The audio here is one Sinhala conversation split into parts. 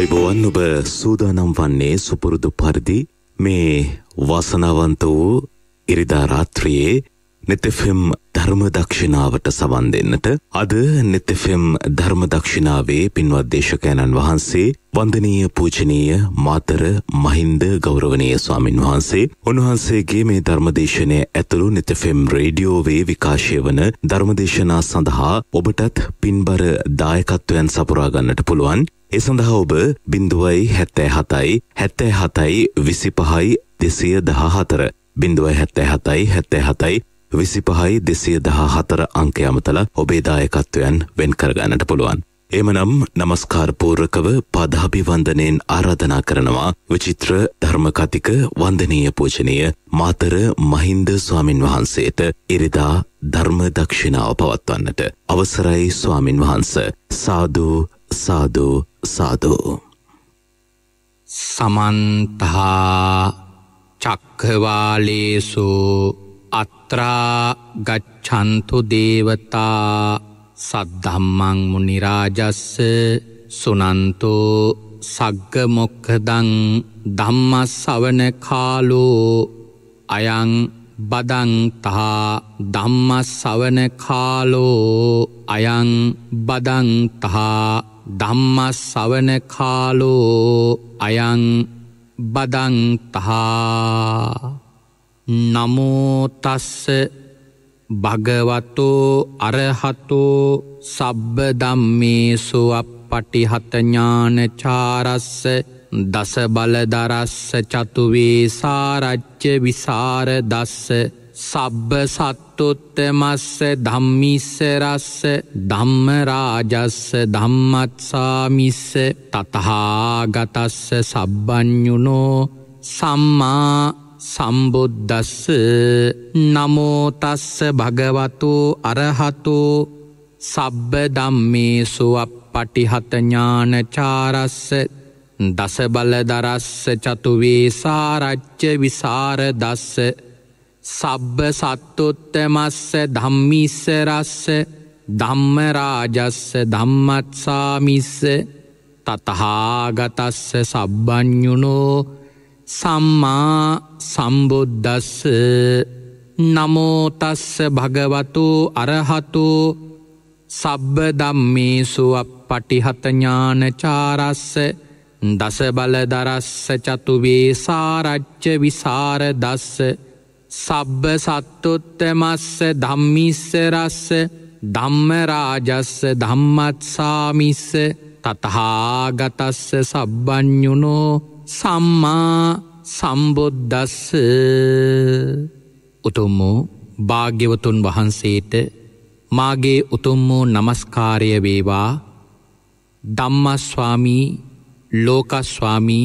අයිබෝවන් ඔබ සූදානම් වන්නේ සුපුරුදු පරිදි මේ වසනාවන්ත වූ ඉරිදා රාත්‍රියේ නෙතෙෆෙම් ධර්ම දක්ෂිනාවට සවන් දෙන්නට අද නෙතෙෆෙම් ධර්ම දක්ෂිනාවේ පින්වත් දේශකයන්න් වහන්සේ වන්දනීය පූජනීය මාතර මහින්ද ගෞරවනීය ස්වාමින් වහන්සේ උන්වහන්සේගේ මේ ධර්මදේශනය ඇතුළු නිතෆෙම් රේඩියෝවේ විකාශය වන ධර්මදේශනා සඳහා ඔබටත් පින්බර දායකත්වයන් සපුරා ගන්නට පුළුවන් ඒ සඳහා ඔබ 0.77යි 77යි 25යි 214 0.77යි 77යි 25යි 214 අංක යමතලා ඔබේ දායකත්වයන් වෙන් කරගන්නට පුළුවන්. එමනම් নমස්කාර පූර්වකව පාදාභිවන්දනෙන් ආරාධනා කරනවා විචිත්‍ර ධර්මකතික වන්දනීය පූජනීය මාතර මහින්ද ස්වාමින් වහන්සේට ඉරිදා ධර්ම දක්ෂිනාව පවත්වන්නට අවසරයි ස්වාමින් වහන්ස සාදු සාදු සාදු. සමන්තහා චක්කවාලේසු අත්‍රා ගච්ඡන්තු දේවතා සද්ධම්මං මුනිරාජස්ස සුනන්තෝ සග්ගමොක්කදං ධම්ම සවන කාලෝ අයං බදංතහා ධම්ම සවන කාලෝ අයං බදංතහා ධම්මස් සවන කාලෝ අයං බදන්තහා නමෝතස්ස භගවතෝ අරහතෝ සබ්බ දම්මේසු අප පටිහතඥානචාරස්ස දස බලදරස්ස චතුවේ සාරච්්‍ය විසාර දස්ස සබ්බ සත්තුත්තමස්ස ධම්මිස්සරස්ස ධම්මරාජස්ස ධම්මත්සාමිස්ස තතහාගතස්ස සබ්බ්ඥුනෝ සම්මා සම්බුද්ධස්ස නමෝතස්ස භගවතු අරහතු සබ්බ දම්මේසු අප පටිහතඥානචාරස්ස දසබලදරස්ස චතුවේ සාරච්්‍ය විසාරදස්ස සබ්බ සත්තොත්තමස්ස ධම්මිස්සරස්ස ධම්මරාජස්ස ධම්මත්සාමිස්ස තතහාගතස්ස සබ්බ්ඥුණෝ සම්මා සම්බුද්ධස්ස නමෝතස්ස භගවතු අරහතු සබ්බ දම්මේසු අප පටිහතඥානචාරස්ස දසබලදරස්ස චතුවේ සාරච්ච විසාර දස්ස සබ්බ සත්තොත්තමස්ස ධම්මිස්සරස්ස ධම්මරාජස්ස ධම්මත්සාමිස්ස තතහාගතස්ස සබ්බ්ඥුනෝ සම්මා සම්බුද්ධස්ස උතුම් වූ භාග්‍යවතුන් වහන්සේට මාගේ උතුම් වූ නමස්කාරය වේවා ධම්මස්වාමී ලෝකස්වාමී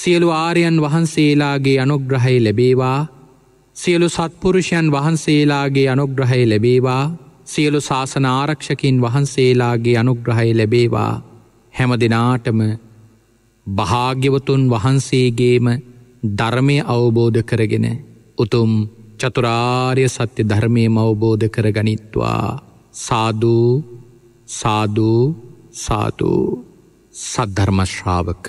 සියලු ආරයන් වහන්සේලාගේ අනුග්‍රහහි ලැබේවා සියලු සත්පුරුෂයන් වහන්සේලාගේ අනුග්‍රහහි ලැබේවා සියලු ශාසන ආරක්ෂකින් වහන්සේලාගේ අනුග්‍රහහි ලැබේවා හැම දෙනාටම භාග්‍යවතුන් වහන්සේගේම ධර්මය අවබෝධ කරගෙන උතුම් චතුරාර්ය සත්‍ය ධර්මය අවබෝධ කරගනිත්වා සාධූ සාධූ සාධූ සද්ධර්මශ්‍රාවක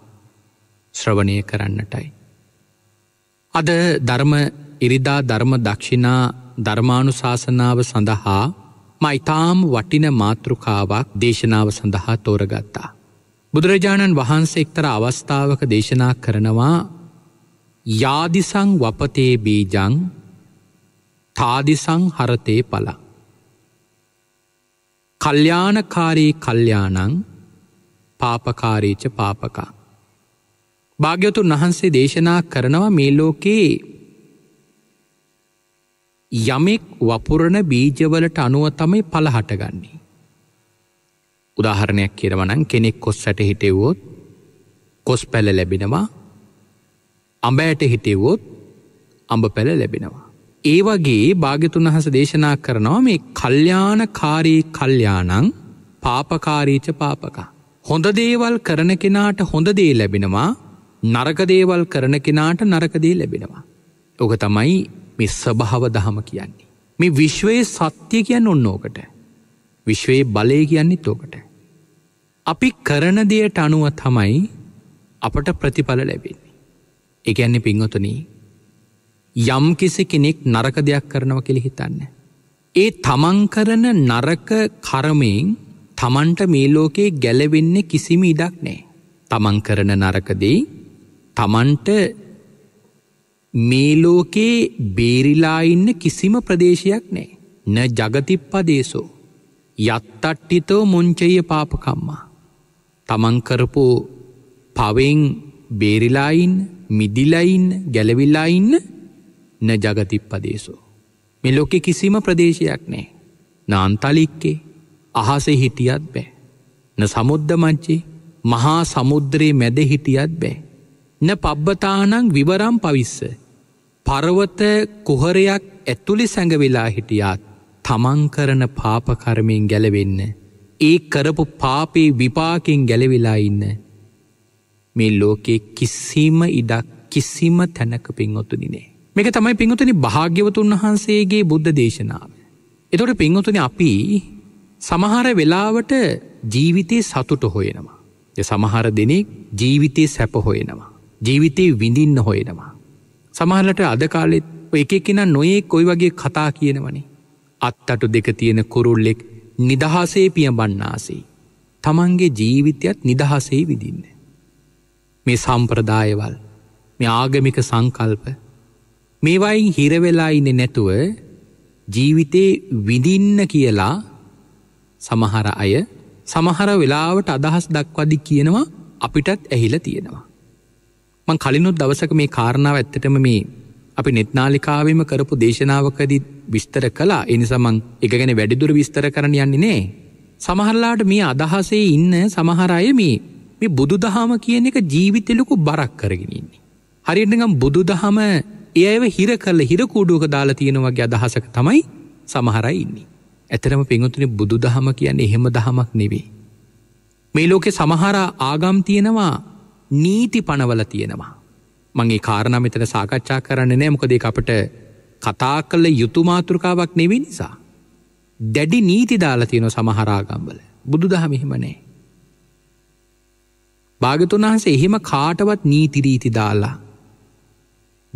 ශ්‍රවණය කරන්නටයි. අද ධර්ම ඉරිදා ධර්ම දක්ෂිනා ධර්මාණු ශාසනාව සඳහා මයිතාම් වටින මාතෘකාවක් දේශනාව සඳහා තෝරගත්තා. බුදුරජාණන් වහන්සේ එක්තර අවස්ථාවක දේශනා කරනවා යාදිසං වපතේ බීජං තාදිසං හරතේ පලා. කල්්‍යානකාරී කල්්‍යානං පාපකාරීච පාපකා. භාග්‍යවතුන් වහන්සේ දේශනා කරනවා මේ ලෝකයේ යමෙක් වපුරණ බීජවලට අනුව තමයි පළ හටගන්නේ. උදාහරණයක් කියරවනන් කෙනෙක් කොස් සැට හිටෙව්වොත් කොස් පැල ලැබෙනවා අඹෑට හිටෙව්වොත් අඹ පැල ලැබෙනවා. ඒ වගේ භාගතුන් වහස දේශනා කරනවා මේ කල්්‍යාන කාරී කල්්‍යානං පාපකාරීච පාපකා. හොඳ දේවල් කරන කෙනාට හොඳ දේ ලැබෙනවා නරකදේවල් කරන කෙනාට නරකදේ ලැබෙනවා. ඕක තමයි මේ ස්වභාව දහම කියන්නේ. මේ විශ්වයේ සත්‍යය කියන්න ඔන්න ඕකට. විශ්වයේ බලය කියන්නෙත් ඕකට. අපි කරන දෙයට අනුව තමයි අපට ප්‍රතිඵල ලැබෙන්නේ. එකන්නේ පින්වතුනී යම් කිසි කෙනෙක් නරක දෙයක් කරනව කෙළි හිතන්න. ඒ තමන් කරන නරක කරමයෙන් තමන්ට මේ ලෝකයේ ගැලවෙන්නේ කිසිම ඉඩක් නෑ. තමන් කරන නරකදී තමන්ට මේ ලෝකේ බේරිලා ඉන්න කිසිම ප්‍රදේශයක් නෑ. න ජගතිප්පා දේශෝ. යත්තට්ටිතෝ මොංචය පාපකම්මා. තමන්කරපු පවෙන් බේරිලායින් මිදිලයින් ගැලවිල්ලාඉන්න න ජගතිප්පදේශෝ. මෙලොකෙ කිසිම ප්‍රදේශයක් නෑ. නාන්තලික්කේ අහසේ හිටියත් බෑ. න සමුද්ධ මච්චේ මහා සමුද්‍රයේ මැද හිටියත් බෑ. න පබ්බතානං විවරම් පවිස්ස. පරවත කොහරයක් ඇතුළි සැඟවෙලා හිටියාත් තමන් කරන පාපකරමයෙන් ගැලවෙන්න. ඒ කරපු පාපේ විපාකෙන් ගැලවෙලා ඉන්න. මේ ලෝකේ කිසිම ඉඩක් කිසිම තැනක පින්වතුනිනේ. මේක තමයි පින්වතුනි භාග්‍යවතුන් වහන්සේගේ බුද්ධ දේශනාව. එතොට පින්වතුනි අපි සමහර වෙලාවට ජීවිතය සතුට හොයෙනවා. සමහර දෙනෙක් ජීවිතය සැප හොයෙනවා. ජීවිතයේ විඳින්න හොයෙනවා. සමහරට අද කාලෙත් එක කෙන නොයෙක් කොයි වගේ කතා කියනවනේ. අත්තටු දෙක තියෙන කුරුල්ලෙක් නිදහසේ පියබන්නාසේ. තමන්ගේ ජීවිතයත් නිදහසේ විදින්න. මේ සම්ප්‍රදායවල් මේ ආගමික සංකල්ප මේවයින් හිරවෙලායින්න නැතුව ජීවිතේ විඳින්න කියලා සමහර අය සමහර වෙලාවට අදහස් දක්වදි කියනවා අපිටත් ඇහිල තියෙනවා. මං කලිනුත් දවසක මේ කාරණාව ඇත්තටම මේ අපි නෙත්නාලිකාවම කරපු දේශනාවකදි විස්තර කලා එනිසමං එක ගැන වැඩිදුර විස්තර කරන යන්නේ නේ. සමහරලාට මේ අදහසේ ඉන්න සමහරය මේ මේ බුදු දහම කියන එක ජීවිතෙලොකු බරක් කරගෙනන්නේ. හරිටගම් බුදු දහම ඒව හිර කල්ල හිරකූඩුවක දාලා තියෙනවගේ අදහසක තමයි සමහරයි ඉන්නේ. ඇතරම පිංහතුනි බුදු දහම කියන්නේ එහෙම දහමක් නෙවේ. මේ ලෝකෙ සමහර ආගම් තියෙනවා නීති පනවල තියෙනවා. මගේ කාරණ මෙතන සාකච්ඡා කරන්න නෑ මොකදේ අපට කතා කල යුතුමාතෘකාවක් නෙවි නිසා. දැඩි නීති දාලා තියෙන සමහරාගම්බල බුදු දහම එහෙමනේ. භාගතුන් වහන්සේ එහෙම කාටවත් නීතිරීති දාලා.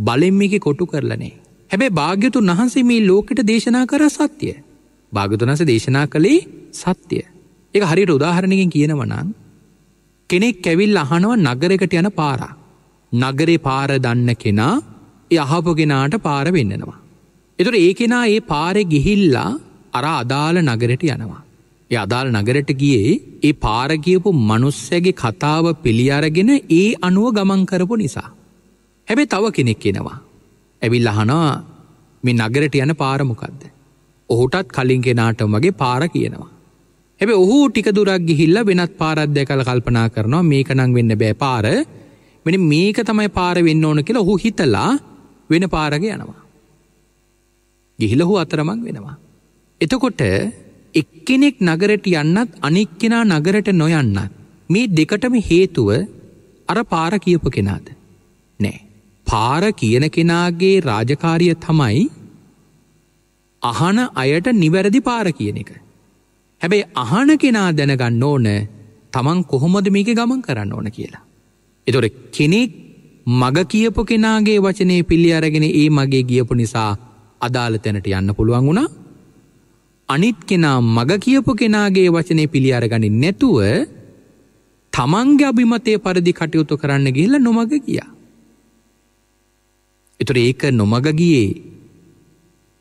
බලෙම්මිකි කොටු කරලනේ. හැබැ භාග්‍යතුන් වහන්සේ මේ ලෝකට දේශනා කර සත්‍යය. භාගතුන් වහස දේශනා කළේ සත්‍යය. එක හරිට උදාහරණකින් කියනවනං කෙනෙක් කැවිල් අහනව නගරකට යන පාරා. නගරේ පාර දන්න කෙනා යහපගෙනාට පාර වෙන්නනවා. එතුර ඒ කෙනා ඒ පාර ගිහිල්ලා අර අදාළ නගරට යනවා. ඒ අදාළ නගරට ගියේ ඒ පාරගියපු මනුස්සයගේ කතාව පිළියරගෙන ඒ අනුව ගමන් කරපු නිසා. හැබැ තව කෙනෙක් කෙනවා. ඇවිල් අහනවා මේ නගරට යන පාරමොකක්ද. ඔහුටත් කලින් කෙනාට මගේ පාර කියනවා. හැබ ඔහු ටික දුරක් ගිහිල්ල වෙනත් පාරද්‍ය කළ කල්පනා කරනවා මේකනං වෙන්න බෑ පාර වෙන මේක තමයි පාර වෙන්න ඕන කියලා ඔහු හිතලා වෙන පාරග යනවා. ගිහිලොහු අතරමක් වෙනවා. එතකොට එක්කෙනෙක් නගරට යන්නත් අනික්කෙනා නගරට නොයන්නත්. මේ දෙකටම හේතුව අර පාර කියපු කෙනාද. නෑ. පාර කියන කෙනාගේ රාජකාරිය තමයි අහන අයට නිවැරදි පාර කියන එක. හැබැයි අහන කෙනා දැනගන්න ඕන තමන් කොහොමද මේක ගමන් කරන්න ඕන කියලා. එතොට කෙනෙක් මග කියපු කෙනාගේ වචනය පිළි අරගෙන ඒ මගේ ගියපු නිසා අදාළ තැනට යන්න පුළුවන් වුණා අනිත් කෙනා මග කියපු කෙනාගේ වචනය පිළි අරගනි නැතුව තමන්ගේ අභිමතය පරදි කටයුතු කරන්න ගිහිල නොමග ගිය. එතුර ඒක නොමග ගියේ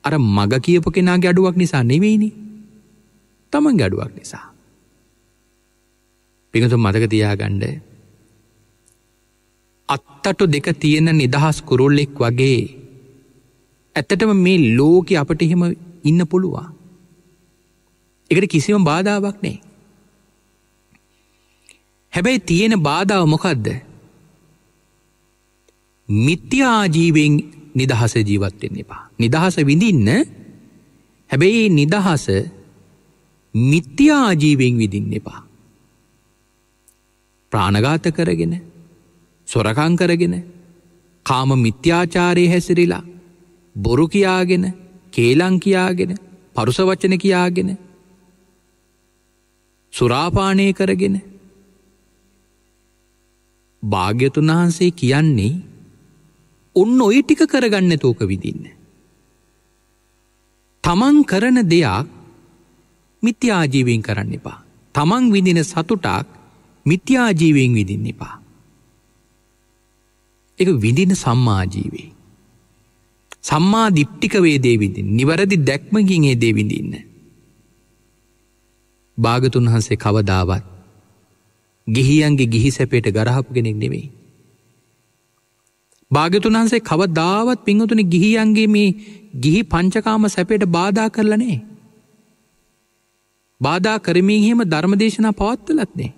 අර මග කියපු කෙනාගේ අඩුවක් නිසා නෙවෙයිනිි තමන් ගැඩුවක් නිසා. පිඟතුන් මතක තියාගණ්ඩ අත්තටු දෙක තියෙන නිදහස් කුරුල්ලෙක් වගේ ඇත්තටම මේ ලෝකෙ අපට එහෙම ඉන්න පුළුවන්. එකට කිසිම බාධාවක් නේ. හැබැයි තියෙන බාධාව මොකක්ද. මිත්‍යාජීවෙන් නිදහස ජීවත්වෙන්න එපා. නිදහස විඳින්න හැබැයි නිදහස මිත්‍යා ආජීවයෙන් විඳින්න එපා. ප්‍රාණඝාත කරගෙන සොරකං කරගෙන කාම මිත්‍යාචාරයේ හැසිරිලා බොරු කියාගෙන කේලං කියාගෙන පරුස වචන කියාගෙන සුරාපානය කරගෙන භාග්‍යතුන් වහන්සේ කියන්නේ ඔන්න ඔය ටික කරගන්න තෝක විදින්න. තමන් කරන දෙයක් මිත්‍යාජීවීන් කරන්න එපා. තමන් විඳින සතුටක් මිත්‍යාජීවීෙන් විදින්න එපා. එක විඳින සම්මාජීවේ. සම්මා දිප්ටිකවේ දේවිඳින් නිවැරදි දැක්මගින් ඒ දේවිඳින්න. භාගතුන් වහන්සේ කවදාවත් ගිහියන්ගේ ගිහි සැපේට ගරහපු කෙනෙක් නෙවෙයි. භාගතුන් වහන්සේ කවදාවත් පිංහතුන ගිහියන්ගේ මේ ගිහි පංචකාම සැපේට බාධා කරලනේ. බාධා කරමින් හෙම ධර්මදේශනා පවත්වලත්නේ.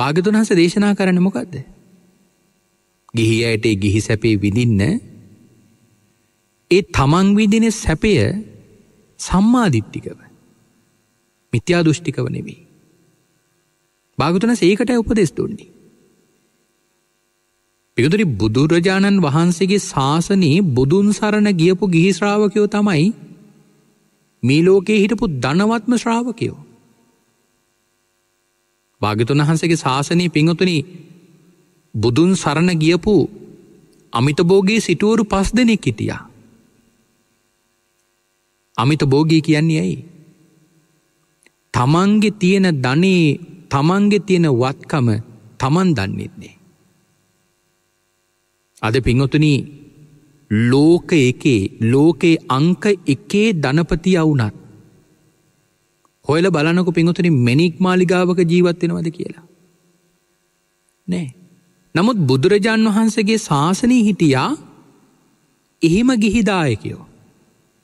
භාගතුන් හස දේශනා කරන්න මොකක්ද. ගිහි අයට ගිහි සැපේ විඳින්න ඒ තමන් විදින සැපය සම්මාධිත්තිකව මිත්‍යා දෘෂ්ටිකව නෙවී. භාගතුන සේකට උපදෙස් දුන්නේ. පිදුරි බුදුරජාණන් වහන්සේගේ ශාසනයේ බුදුන් සරණ ගියපු ගිහිශ්‍රාවකයෝ තමයි මේ ලෝකයේ හිටපු ධනවත්ම ශ්‍රාවකයෝ. භාගතුන් වහන්සගේ ශාසනය පිංහතුනි බුදුන් සරණ ගියපු අමිතබෝගේ සිටුවරු පස් දෙනෙක් හිටියා. අමිත බෝගී කියන්නේ ඇයි. තමන්ගෙ තියෙන ධනේ තමන්ගෙ තියෙන වත්කම තමන් දන්නෙත්නේ. අද පිංහොතුනී ලෝක එකේ ලෝකේ අංක එකේ ධනපතිය වුනත්. හොයල බලනක පිංහතුන මෙනික් මාලිගාවක ජීවත්වෙනවද කියලා. නෑ. නමුත් බුදුරජාණන් වහන්සේගේ ශාසනී හිටියා එහෙම ගිහිදායකයෝ.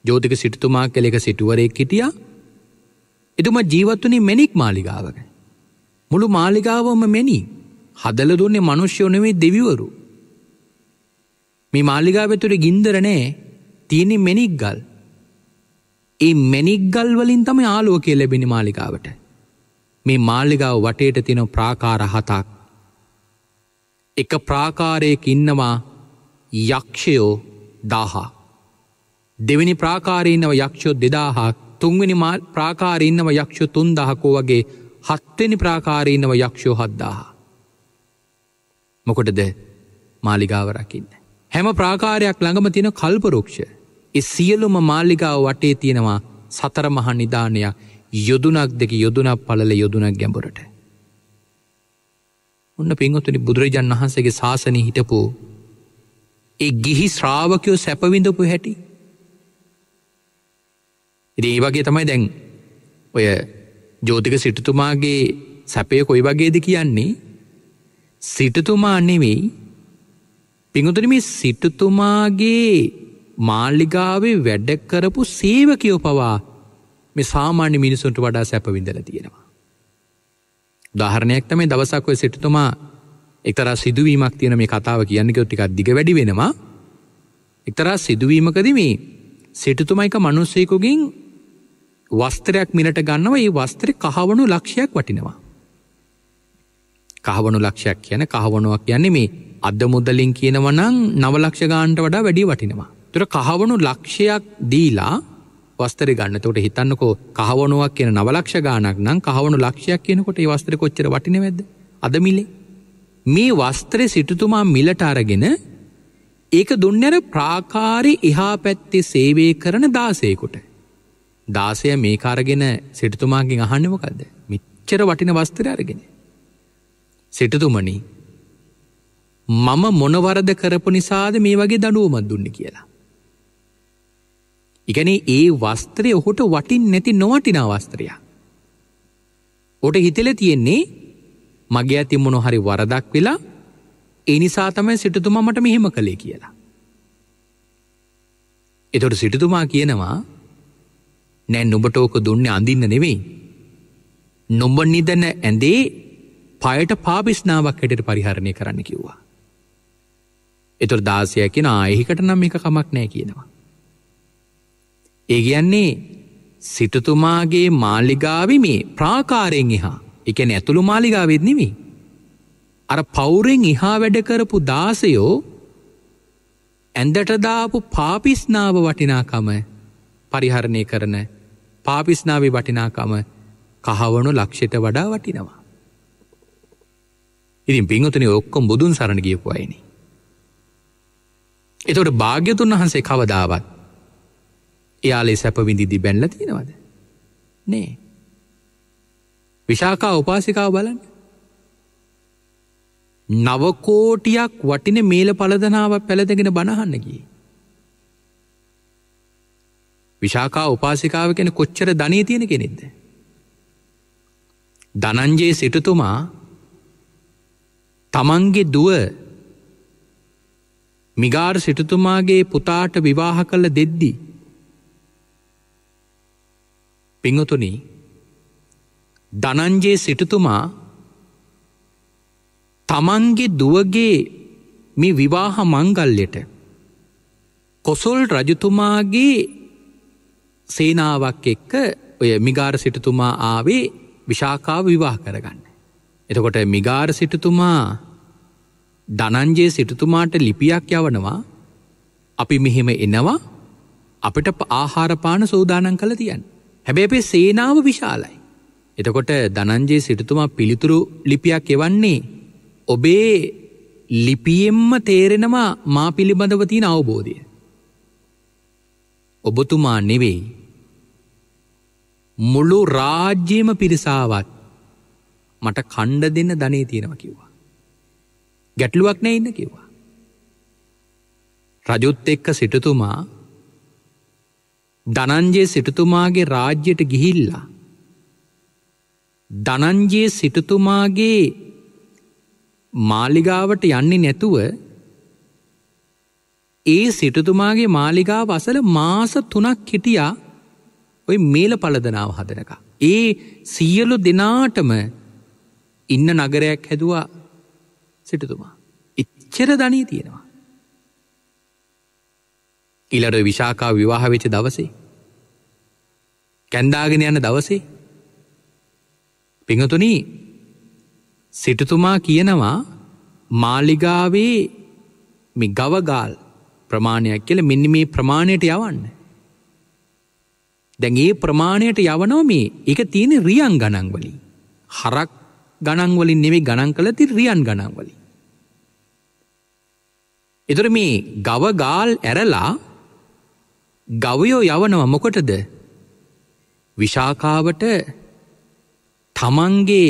ජෝතික සිටතුමා කළෙක සිටුවරෙක් හිටිය එතුම ජීවත්වනේ මෙනික් මාලිගාවක. මුළු මාලිගාවම මෙනි හදල දුන්නේ මනුෂ්‍යෝනවේ දෙවිවරු. මේ මාල්ලිගාවතුර ගින්දරනෑ තියෙනෙ මෙනික් ගල්. ඒ මෙනික් ගල් වලින් තම යාලෝකය ලැබෙන මාලිකාවට. මේ මාල්ලිගාව වටේට තින ප්‍රාකාර හතක්. එක ප්‍රාකාරයක ඉන්නවා යක්ෂයෝ දාහා. දෙවැනි ප්‍රාකාරයන්නව යක්ෂෝ දෙදාහක් තුන්වැනි ප්‍රාකාරයන්නව යක්ෂ තුන් දහකෝ වගේ හත්වෙනි ප්‍රාකාරයන්නව යක්ෂෝ හද්දාහ. මොකොටද මාලිගාවරකින්න. හැම ප්‍රාකාරයක් ළඟම තියෙන කල්පරුක්ෂ. එ සියලුම මාල්ලිකාව වටේ තියෙනවා සතර මහා නිධානයක් යොදුනක් දෙක යොදුනක් පලල යොදුනක් ගැඹුරට. ඔන්න පින්වතුනි බුදුරජාණන් වහන්සේගේ ශාසනය හිටපු ඒ ගිහි ශ්‍රාවකයෝ සැපවිඳපු හැටි. ඉති ඒ වගේ තමයි දැන් ඔය ජෝතික සිටතුමාගේ සැපය කොයි වගේද කියන්නේ සිටතුමා නෙවෙයි පිඟුතුනි මේ සිටුතුමාගේ මාල්ලිගාවේ වැඩ කරපු සේවකයෝ පවා මේ සාමාන්‍ය මිනිසුන්ට වඩා සැපවිඳල තියෙනවා. උදාහරණයක් තමයි දවසක් ඔය සිටුතුමා එක්තරා සිදුවීමක් තියෙන මේ කතාව කියන්නක ටිකක් දිග වැඩි වෙනවා. එක්තරා සිදුවීමකද මේ සිටුතුමයික මනුස්සයකුගින් වස්ත්‍රයක් මිනට ගන්නව ඒ වස්ත්‍ර කහවනු ලක්ෂයක් වටිනවා. කහවනු ලක්ෂයක් කියන කහවනුවක් කියන්නේ මේ අද මුදලින් කියනවනං නවලක්ෂ ගාන්ට වඩා වැඩි වටිනවා. තුර කහවනු ලක්ෂයක් දීලා වස්තර ගන්න තොට හිතන්නකෝ කහවනුවක් කියන නවලක්ෂ ගානක් නම් කහවනු ලක්ෂයක් කියනකොට වස්තර කොච්චර වටින වෙද අද මිලේ. මේ වස්ත්‍රය සිටුතුමා මිලට අරගෙන ඒක දුන්නර ප්‍රාකාරි එහා පැත්තේ සේවය කරන දාසයකුට. දාසය මේ කාරගෙන සිටතුමාගේ අහන්නමකක්ද මිච්චර වටින වස්තර අරගෙන. සිටතුමනින් මම මොනවරද කරපු නිසාද මේ වගේ දඩුවමත් දුන්න කියලා. ඉගැන ඒ වස්ත්‍රය ඔහුට වටින් නැති නොවටිනා වස්ත්‍රයා. ඔට හිතල තියෙන්නේ මගේ ඇති මොනො හරි වරදක් වෙලා ඒ නිසා තමයි සිටතුමා මට මෙහෙම කළේ කියලා. එතොට සිටතුමා කියනවා නෑ නොබට ඕක දුන්නේ අඳින්න නෙවෙයි. නොම්බ නිදන ඇඳේ පයට පාබිස්නාවක් හැටට පරිහරණය කරන්න කිව්වා. එතුර දාසය කෙන ආයෙහිකට නම් එක කමක් නෑ කියනවා. ඒ කියන්නේ සිටතුමාගේ මාලිගාවි මේ ප්‍රාකාරයෙන් එහා එකන ඇතුළු මාලිගාවෙත් නෙවී. අර පවුරෙන් ඉහා වැඩකරපු දාසයෝ ඇන්දටදාපු පාපිස්නාව වටිනාකම පරිහරණය කරන පාපිස්නාවේ වටිනාකම කහවනු ලක්ෂයට වඩා වටිනවා. ඉතින් පිංහතුනි ඔක්කොම් බුදුන් සරණ ගියපු අයිනේ. එතොට භාග්‍යතුන් වහන්සේ කවදාවත් එයාලේ සැපවිඳිදි බැන්ල තියෙනවද නේ විශාකා උපාසිකාව බලන්න නවකෝටියක් වටින මේල පලදනාව පැළදගෙන බණහන්නකි. විශාකා උපාසිකාව කෙන කොච්චර ධනී තියෙන කෙනෙක්ද. දනංජයේ සිටතුමා තමන්ගේ දුව මිගාර සිටතුමාගේ පුතාට විවාහ කල්ල දෙද්දී. පිංහතුනී දනංජයේ සිටතුමා තමන්ගේ දුවගේ මේ විවාහ මංගල්ලෙට කොසොල් රජතුමාගේ සේනාවක් එක්ක ඔය මිගාර සිටතුමා ආවේ විශාකාව විවාහ කරගන්න. එතකොට මිගාර සිටතුමා ධනංජයේ සිටුතුමාට ලිපියක් යවනවා අපි මෙහෙම එනවා අපිට ආහාරපාන සෝදානන් කළ තියන්. හැබැ අපේ සේනාව විශාලයි. එතකොට දනංජයේ සිටතුමා පිළිතුරු ලිපියක් එවන්නේ ඔබේ ලිපියෙම්ම තේරෙනවා මා පිළිබඳවතින අවබෝධය. ඔබතුමා නෙවෙයි. මුළු රාජ්‍යයම පිරිසාවත් මට කණ්ඩ දෙන්න ධනේ තියෙනව කිව්වා. ගැටලුවක් නෑ ඉන්න කිව්වා. රජුත් එක්ක සිටතුමා දනංජයේ සිටතුමාගේ රාජ්‍යයට ගිහිල්ලා. දනංජයේ සිටතුමාගේ මාලිගාවට යන්නේ නැතුව ඒ සිටතුමාගේ මාලිගා වසල මාස තුනක් හිටියා ඔය මේල පලදනාව හදනක. ඒ සියලු දෙනාටම ඉන්න නගරයක් හැදවා සිටතුමා. එච්චර ධනී තියෙනවා. ඊළඟ විශාකා විවාහ වෙච්ච දවසේ කැන්දාගෙන යන දවසේ පිඟතුනි සිටුතුමා කියනවා මාලිගාවේ මේ ගවගාල් ප්‍රමාණයක් කියල මෙන්න මේ ප්‍රමාණයට යවන්න. දැන් ඒ ප්‍රමාණයට යවනෝ මේ එක තියෙන රියන් ගණන්වලින්. හරක් ගණන්වලින් නෙමේ ගණන් කළ ති රියන් ගණන්වලින්. එතුර මේ ගවගාල් ඇරලා ගවයෝ යවනව මොකොටද විශාකාවට තමන්ගේ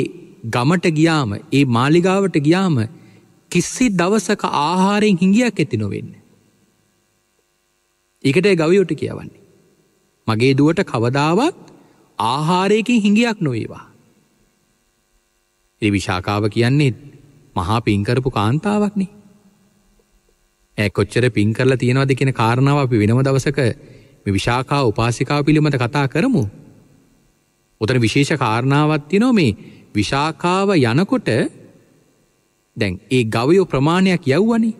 ගමට ගියාම ඒ මාලිගාවට ගියාම කිසි දවසක ආහාරයෙන් හිඟියක් ඇති නොවෙන්න. ඒකට ගවයෝට කියවන්නේ. මගේ දුවට කවදාවත් ආහාරයකින් හිඟියක් නොවේවා. ඒ විශාකාව කියන්නේ මහා පින්කරපු කාන්තාවක්නේ. ඇ කොච්චර පින් කරලා තියෙනවද කියන කාරණාව අපි වෙනම දවසක මේ විශාකා උපාසිකාව පිළිබඳ කතා කරමු. උතන විශේෂ කාරණාවක් තියෙනවා මේ විශාකාව යනකොට දැන් ඒ ගවයෝ ප්‍රමාණයක් යව්වනේ.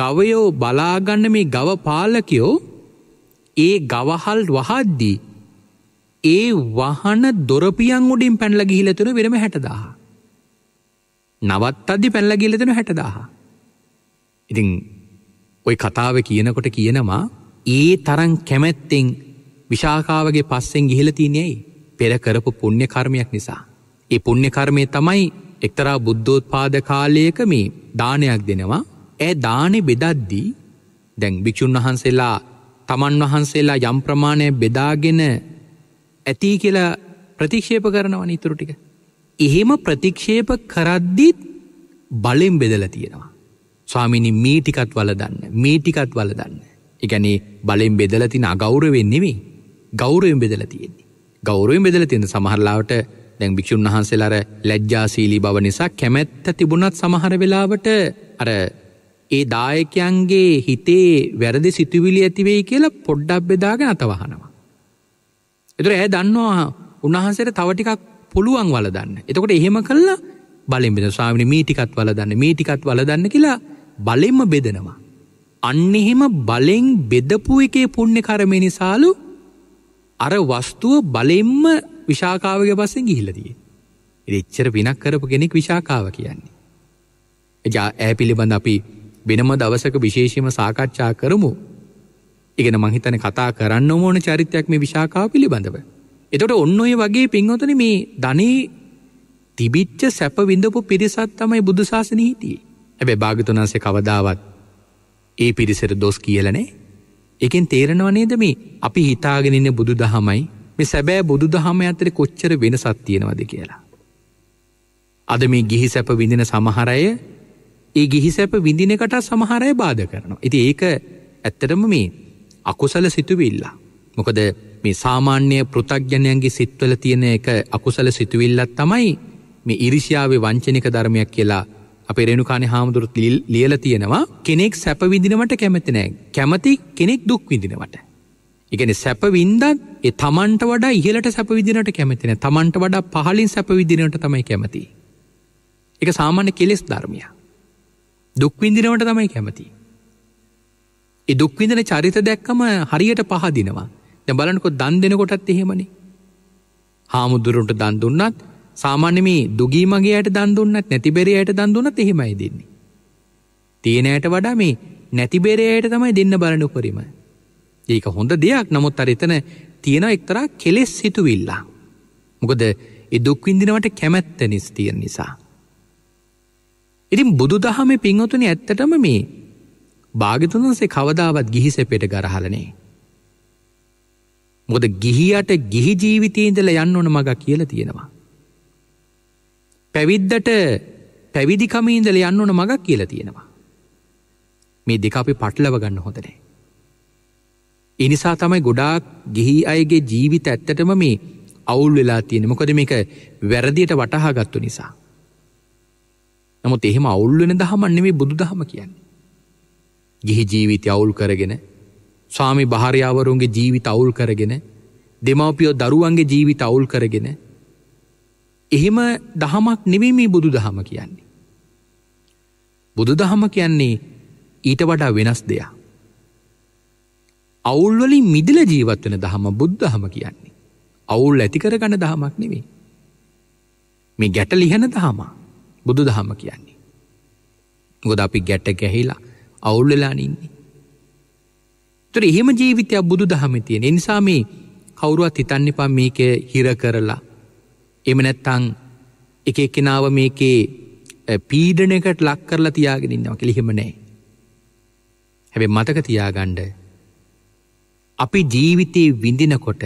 ගවයෝ බලාගන්න මේ ගව පාලකයෝ ඒ ගවහල් වහද්දී ඒ වහන දොරපියන් උඩින් පැනල ගිහිලතුන වෙනම හැටදාහ. නවත් අද්දි පැල්ල ගිලතෙන හැටදාහ. ඉතිං ඔය කතාව කියනකොට කියනවා ඒ තරන් කැමැත්තෙන් විශාකාවගේ පස්සෙන් ගිහිලතිනයයි පෙර කරපු පුුණ්්‍ය කර්මයක් නිසා. ඒ පුුණ්්‍ය කර්මය තමයි එක්තරා බුද්ධෝත් පාද කාලයක මේ දානයක් දෙනවා ඇ දානෙ බෙදද්දී දැන් භික්‍ෂූන් වහන්සේලා තමන් වහන්සේලා යම්ප්‍රමාණය බෙදාගෙන ඇති කියලා ප්‍රතික්ෂේප කරනවා නිතුරු ටික. එහෙම ප්‍රතික්ෂේප කරද්දිත් බලෙන් බෙදල තියෙනවා. ස්වාමිනි මේ ටිකත් වලදන්න මේ ටිකත් වලදන්න. එකනේ බලෙන් බෙදල තින අගෞරවෙන් නෙවෙයි ගෞරයෙන් බෙදල තියෙන්නේ. ගෞරයෙන් බෙදල තියෙන සමහරලාවට දැන් භික්‍ෂූන් වහන්සේලාර ලැජ්ජාසීලී බව නිසා කැමැත්ත තිබුණත් සමහර වෙලාවට අර ඒ දායකයන්ගේ හිතේ වැරදි සිතුවිලි ඇතිවෙයි කියලා පොඩ්ඩක් බෙදාගෙන අතවහනවා. එතුර ඇ දන්නවා උන්වහන්සේට තවටිකක් පුළුවන් වල දන්න. එතකොට එහෙම කල්ලා බලෙන් බෙද ස්වාමිනි මීටිකත් වල දන්න මීටිකත් වල දන්න කියලා බලෙන්ම බෙදෙනවා. අන්න එහෙම බලෙන් බෙදපු එකේ පුුණ්‍ය කරමය නිසාලු අර වස්තුව බලෙන්ම විශාකාවක පස්සෙන් ගිහිලදී. එච්චර පිනක් කරපු කෙනෙක් විශාකාව කියන්නේ. එජා ඇ පිළිබඳ අපි වෙනම දවසක විශේෂම සාකච්ඡා කරමු එකන මහිතන කතා කරන්න ඕන චරිතයක් මේ විශාකාව පිළිබඳව. එතොට ඔන්න ඔය වගේ පින්වතන මේ ධනේ තිබිච්ච සැප විඳපු පිරිසත් තමයි බුදුසාසන හිටිය. ඇබැ භාගතුනාසේ කවදාවත් ඒ පිරිසර දොස් කියලනේ එකෙන් තේරණවනේද මේ අපි හිතාගෙනන්න බුදු දහමයි මේ සැබෑ බුදු දහම අතරේ කොච්චර වෙන සත්තියෙනවද කියලා. අද මේ ගිහි සැප විඳින සමහරය ඒ ගිහි සැප විඳිනකට සමහරය බාධ කරනවා. ඉති ඒක ඇත්තටම මේ අකුසල සිතුවිල්ල. මොකද මේ සාමාන්‍ය පෘතක්ජනයන්ගේ සිත්වල තියෙන එක අකුසල සිතුවිල්ලත් තමයි මේ ඉරිසියාවේ වංචනික ධර්මයක් කියලා අපේ රෙනුකාණ හාමුදුරු ලියල තියෙනවා කෙනෙක් සැපවිදිනවට කැමතිනෑ කැමති කෙනෙක් දුක් විදිනවට. ඉගෙන සැපවින්දත් ඒ තමන්ට වඩා ඉහලට සැපවිදිනට කැමතින තමන්ට වඩා පහලින් සැපවිදිනට තමයි කැමති. එක සාමාන්‍ය කෙලෙස් ධර්මය. දුක්විදිනවට තමයි කැමති. ඒ දුක්විඳන චරිත දැක්කම හරියට පහදිනවා. දැන් බලන්නකෝ දන් දෙනකොටත් එහෙමනේ. හාමුදුරුන්ට දන් දුන්නත් සාමාන්‍ය මේ දුගී මගේ යට දන් දුන්නත් නැති බෙරේ යට දන් දුන්නත් එහෙමයි දෙන්නේ. තියෙන යට වඩා මේ නැති බෙරේ යට තමයි දෙන්න බලන උපරිම. ඒක හොඳ දෙයක්. නමුත් අර එතන තියෙන එක්තරා කෙලෙස් හිතුවිල්ල. මොකද ඒ දුක් විඳිනවට කැමැත්ත නිස් තියෙන නිසා. ඉතින් බුදුදහමේ පින්වතුනි ඇත්තටම මේ භාගතුන්සේ කවදාවත් ගිහිසපෙට ගරහලනේ. මොද ගිහියට ගිහි ජීවිතීන්දල යන්න ඕන මග කියල තියෙනවා. පැවිද්දට පැවිදිකමීන්දල යන්න ඕන මගක් කියල තියෙනවා. මේ දෙක අපි පටලව ගන්න හොඳනේ. එනිසා තමයි ගොඩාක් ගිහි අයගේ ජීවිත ඇත්තටම මේ අවුල් වෙලා තියෙන මොකද මේක වැරදියට වටහාගත්තු නිසා. නමුත් එහෙම අවුල්වෙන දහමන්නේ මේ බුදු දහම කියන්න. ගිහි ජීවිතය අවුල් කරගෙන ස්වාමි භාරයාවරුන්ගේ ජීවිත අවුල් කරගෙන දෙමවපියෝ දරුවන්ගේ ජීවිත අවුල් කරගෙන එහෙම දහමක් නෙවෙමී බුදු දහම කියන්නේ. බුදු දහම කියන්නේ ඊට වඩා වෙනස් දෙයා. අවුල්වලින් මිදිල ජීවත් වෙන දහම බුද්ධහම කියන්නේ. අවුල් ඇති කරගන දහමක් නෙවේ. මේ ගැට ලිහන දහම බුදු දහම කියන්නේ. ගොද අපි ගැට ගැහිලා අවුල් වෙලානින්නේ. තුර එහෙම ජීවිතයක් බුදු දහමතියෙන එනිසා මේ කවුරුවත් හිතන්න එපා මේක හිර කරලා. එමනැත්තං එක කෙනාව මේකේ පීඩනකට ලක් කරලා තියාගෙනන්නවා කෙළිහෙම නෑ. හැබැ මතක තියාගණ්ඩ. අපි ජීවිතයේ විඳිනකොට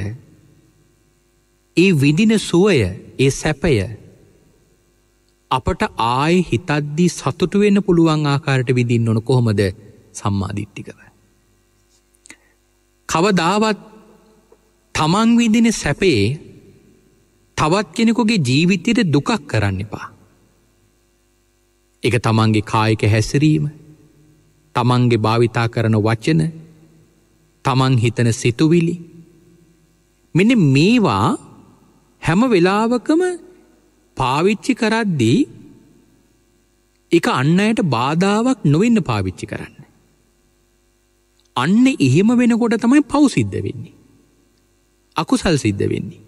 ඒ විඳින සුවය ඒ සැපය අපට ආය හිතද්දී සතුටු වෙන්න පුළුවන් ආකාරයට විදින්න ඕන කොහොමද සම්මාධිට්ටිකව. කවදාවත් තමන් විදින සැපේ තවත් කෙනෙකුගේ ජීවිතයට දුකක් කරන්න එපා. එක තමන්ගේ කායික හැසිරීම තමන්ගේ භාවිතා කරන වචන තමන් හිතන සිතුවිලි මෙන මේවා හැම වෙලාවකම පාවිච්චි කරද්දී එක අන්න අයට බාධාවක් නොවෙන්න පාවිච්චි කරන්න. අන්න එහෙම වෙනකොට තමයි පව් සිද්ධ වෙන්නේ. අකුසල් සිද්ධ වෙන්නේ.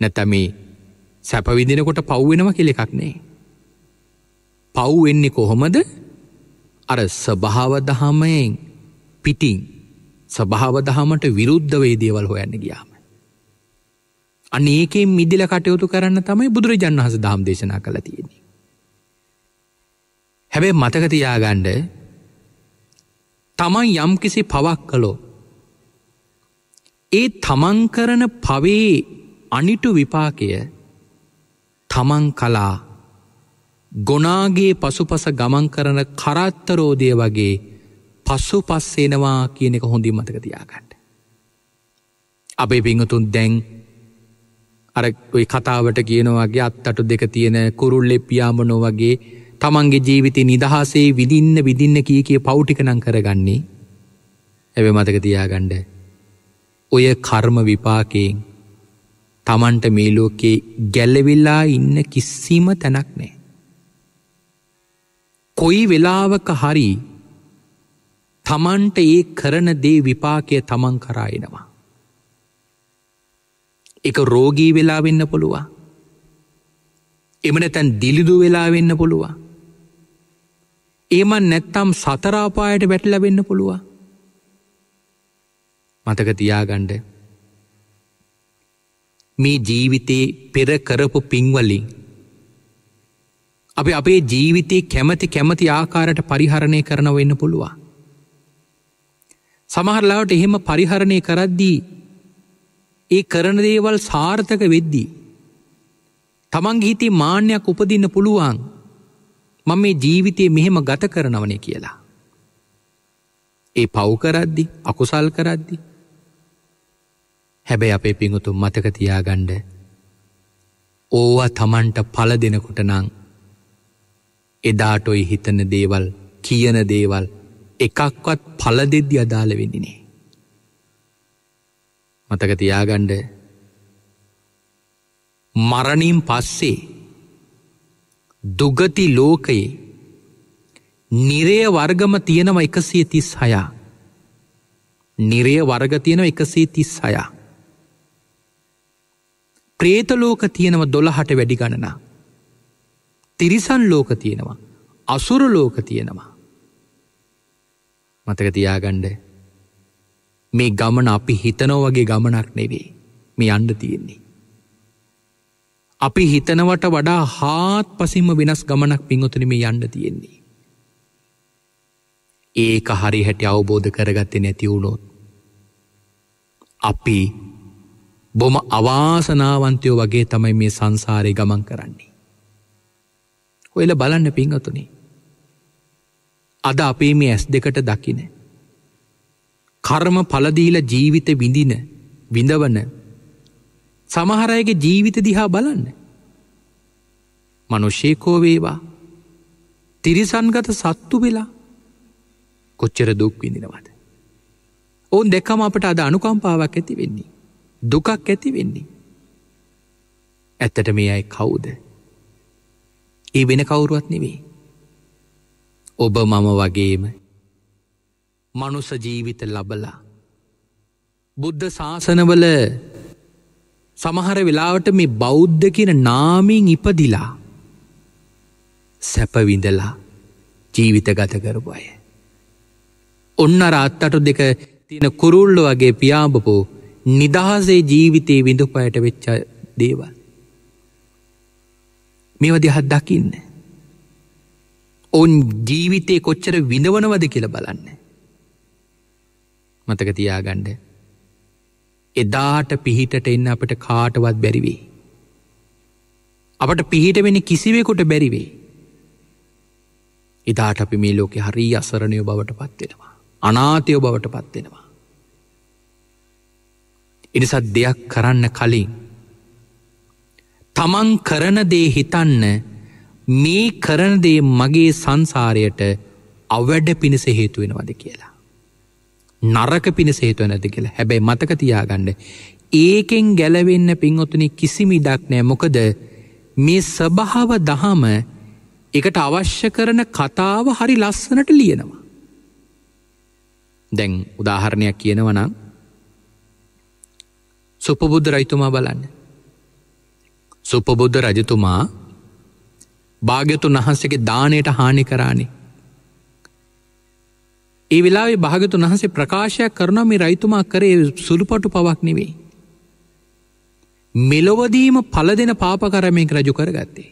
නැතම මේ සැපවිදිනකොට පව්වෙනව කෙළ එකක් නෑ. පව් වෙන්නේ කොහොමද අර ස්භාව දහමයෙන් පිටින් ස්භාව දහමට විරුද්ධ වේදේවල් හොයන්න ගියාම. අනේකෙන් මිදිල කටයුතු කරන්න තමයි බුදුරජන් වහස දහම් දේශනා කළ තියෙන්නේ. හැබැ මතකතියාගණ්ඩ තමන් යම්කිසි පවක් කළෝ. ඒ තමන් කරන පවේ අනිටු විපාකය තමන් කලා ගොනාගේ පසුපස ගමන් කරන කරත්තරෝදය වගේ පස්සු පස්සේනවා කියන එක හොඳින් මතකතියාකට. අපේ පිංහතුන් දැන් අර ඔයි කතාවට කියනවාගේ අත්තටු දෙක තියෙන කුරුල්ලෙ පියාමනෝ වගේ තමන්ගේ ජීවිතය නිදහසේ විදින්න විදින්න කිය කිය පෞටිකනං කරගන්නේ ඇව මතක තියාගණ්ඩ ඔය කර්ම විපාකයෙන් තමන්ට මේලෝකේ ගැල්ලවෙල්ලා ඉන්න කිස්සීම තැනක් නෑ. කොයි වෙලාවක හරි තමන්ට ඒ කරන දේ විපාකය තමන් කරායනවා. එක රෝගී වෙලා වෙන්න පුළුවන්. එමන තැන් දිලිදු වෙලා වෙන්න පුළුවන්. ඒම නැත්තම් සතරාපායට වැටල වෙන්න පුළුවන්. මතක තියාගණ්ඩ මේ ජීවිතයේ පෙර කරපු පින්වලින් අපි අපේ ජීවිතයේ කැමති කැමති ආකාරයට පරිහරණය කරන වෙන්න පුළුවන්. සමහරලාවට එහෙම පරිහරණය කරද්දී ඒ කරන දේවල් සාර්ථක වෙද්දී. තමන්ගේ හිතේ මාන්‍යයක් උපදින්න පුළුවන් මම මේ ජීවිතය මෙහෙම ගත කරනවනේ කියලා. ඒ පව්කරද්දි අකුසල් කරද්දි. හැබැයි අපේ පිඟුතුම් මතක තියාගණ්ඩ ඕවා තමන්ට පල දෙනකොට නං එදාට ඔයි හිතන දේවල් කියන දේවල් එකක්වත් පල දෙද්දි අදාළ වෙදිනේ. මතක තියාගණ්ඩ මරණින් පස්සේ දුගති ලෝකයේ නිරය වර්ගම තියෙනව එකසේ තිස් හයා නිරය වර්ග තියෙනව එකසේ තිස් හයා ප්‍රේතලෝක තියෙනව දොළහට වැඩි ගණනා. තිරිසන් ලෝක තියෙනවා අසුර ලෝක තියෙනවා. මතක තියාගණ්ඩේ මේ ගමන අපි හිතනෝ වගේ ගමනක් නෙවේ මේ අන්න තියෙන්නේ. අපි හිතනවට වඩා හාත් පසිම වෙනස් ගමනක් පිංහොතුනම යන්න තියෙන්නේ. ඒක හරි හැට අවබෝධ කරගත්තෙ නැතිවුණොත්. අපි බොම අවාසනාවන්තයෝ වගේ තමයි මේ සංසාරය ගමන් කරන්නේ. ඔයල බලන්න පිංහතුනේ. අද අපේ මේ ඇස් දෙකට දකිනෑ. කර්ම පලදීල ජීවිත විඳින විඳවන සමහරයගේ ජීවිත දිහා බලන්න මනුෂ්‍යයකෝ වේවා තිරිසන්ගත සත්තු වෙලා කොච්චර දුක් විඳිනවද ඔවුන් දෙකම අපට අද අනුකම්පාවක් ඇති වෙන්නේ දුකක් ඇති වෙන්නේ ඇත්තට මේ අයි කවුද ඒ වෙන කවුරුවත් නෙවේ ඔබ මම වගේම මනුස ජීවිත ලබලා. බුද්ධ ශාසනවල සමහර වෙලාවට මේ බෞද්ධ කියන නාමීෙන් ඉපදිලා සැපවිඳලා ජීවිත ගත කරපු අය. ඔන්න රාත්තටු දෙක තියෙන කුරුල්ල වගේ පියාඹපු නිදහසේ ජීවිතයේ විඳපයට වෙච්ච දේවල්. මේව දෙහත් දකින්න. ඔවන් ජීවිතය කොච්චර විඳවනවද කියල බලන්න. මතක තියාගණ්ඩ. එදාට පිහිටට එන්න අපට කාටවත් බැරිවේ. අපට පිහිට වෙන කිසිවෙකුට බැරිවේ. එදාට අපි මේ ලෝකෙ හරී අසරණයෝ බවට පත්වෙනවා. අනාතයෝ බවට පත්වෙනවා. එනිසත් දෙයක් කරන්න කලින්. තමන් කරන දේ හිතන්න මේ කරනදේ මගේ සංසාරයට අවැඩ පිණිස හේතුවෙනවද කියලා. නරක පිණිස හේතුව නැති කියලා. හැබැයි මතක තියාගන්න. ඒකෙන් ගැලවෙන්න පින්වතුනි කිසිම ඉඩක් නෑ. මොකද මේ ස්වභාව දහම ඒකට අවශ්‍ය කරන කතාව හරි ලස්සනට ලියනවා. දැන් උදාහරණයක් කියනවනම් සුපබුද්ධ රයිතුමා බලන්න. සුපබුද්ධ රජතුමා භාග්‍යතුන් වහන්සේගේ දානයට හානි කරානේ ඒ වෙලාවේ භාගතුන් වහන්සේ ප්‍රකාශයක් කරන මේ රයිතුමා කරේ සුළුපටු පවක් නෙවෙයි. මෙලොවදීම පල දෙන පාපකරමයෙක් රජු කරගත්තේ.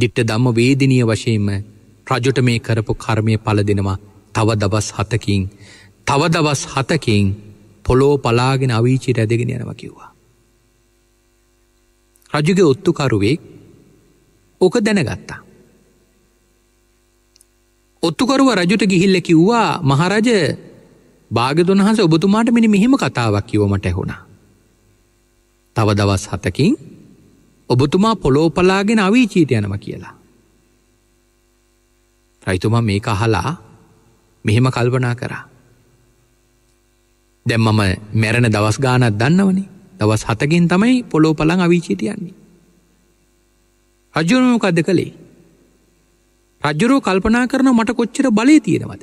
දිට්ට දම්ම වේදිනය වශයෙන්ම රජුට මේ කරපු කර්මය පල දෙනවා තව දබස් හතකින් තව දවස් හතකින් පොලෝ පලාගෙන අවීචි රැදගෙන යනව කිව්වා. රජුගේ ඔත්තුකරුවෙක් ඕක දැනගත්තා. ඔත්තුකරුව රජුට ගිහිල්ල කිව්වා මහරජ භාගතුන් වහස ඔබතුමාට මිනි මෙහෙම කතාවක් කිවමට ඇහුණා. තව දවස් හතකින් ඔබතුමා පොලෝපලාගෙන අවීචීට යනම කියලා. රයිතුමා මේ අහලා මෙහෙම කල්පනා කරා. දැම් මම මැරණ දවස් ගානත් දන්නවනි දවස් හතකින් තමයි පොලෝපලං අවීචීටයන්නේ. රජුනමකක්ද කළේ රජ්ජුරෝ කල්පනා කරන මට කොච්චර බලය තියෙනවද.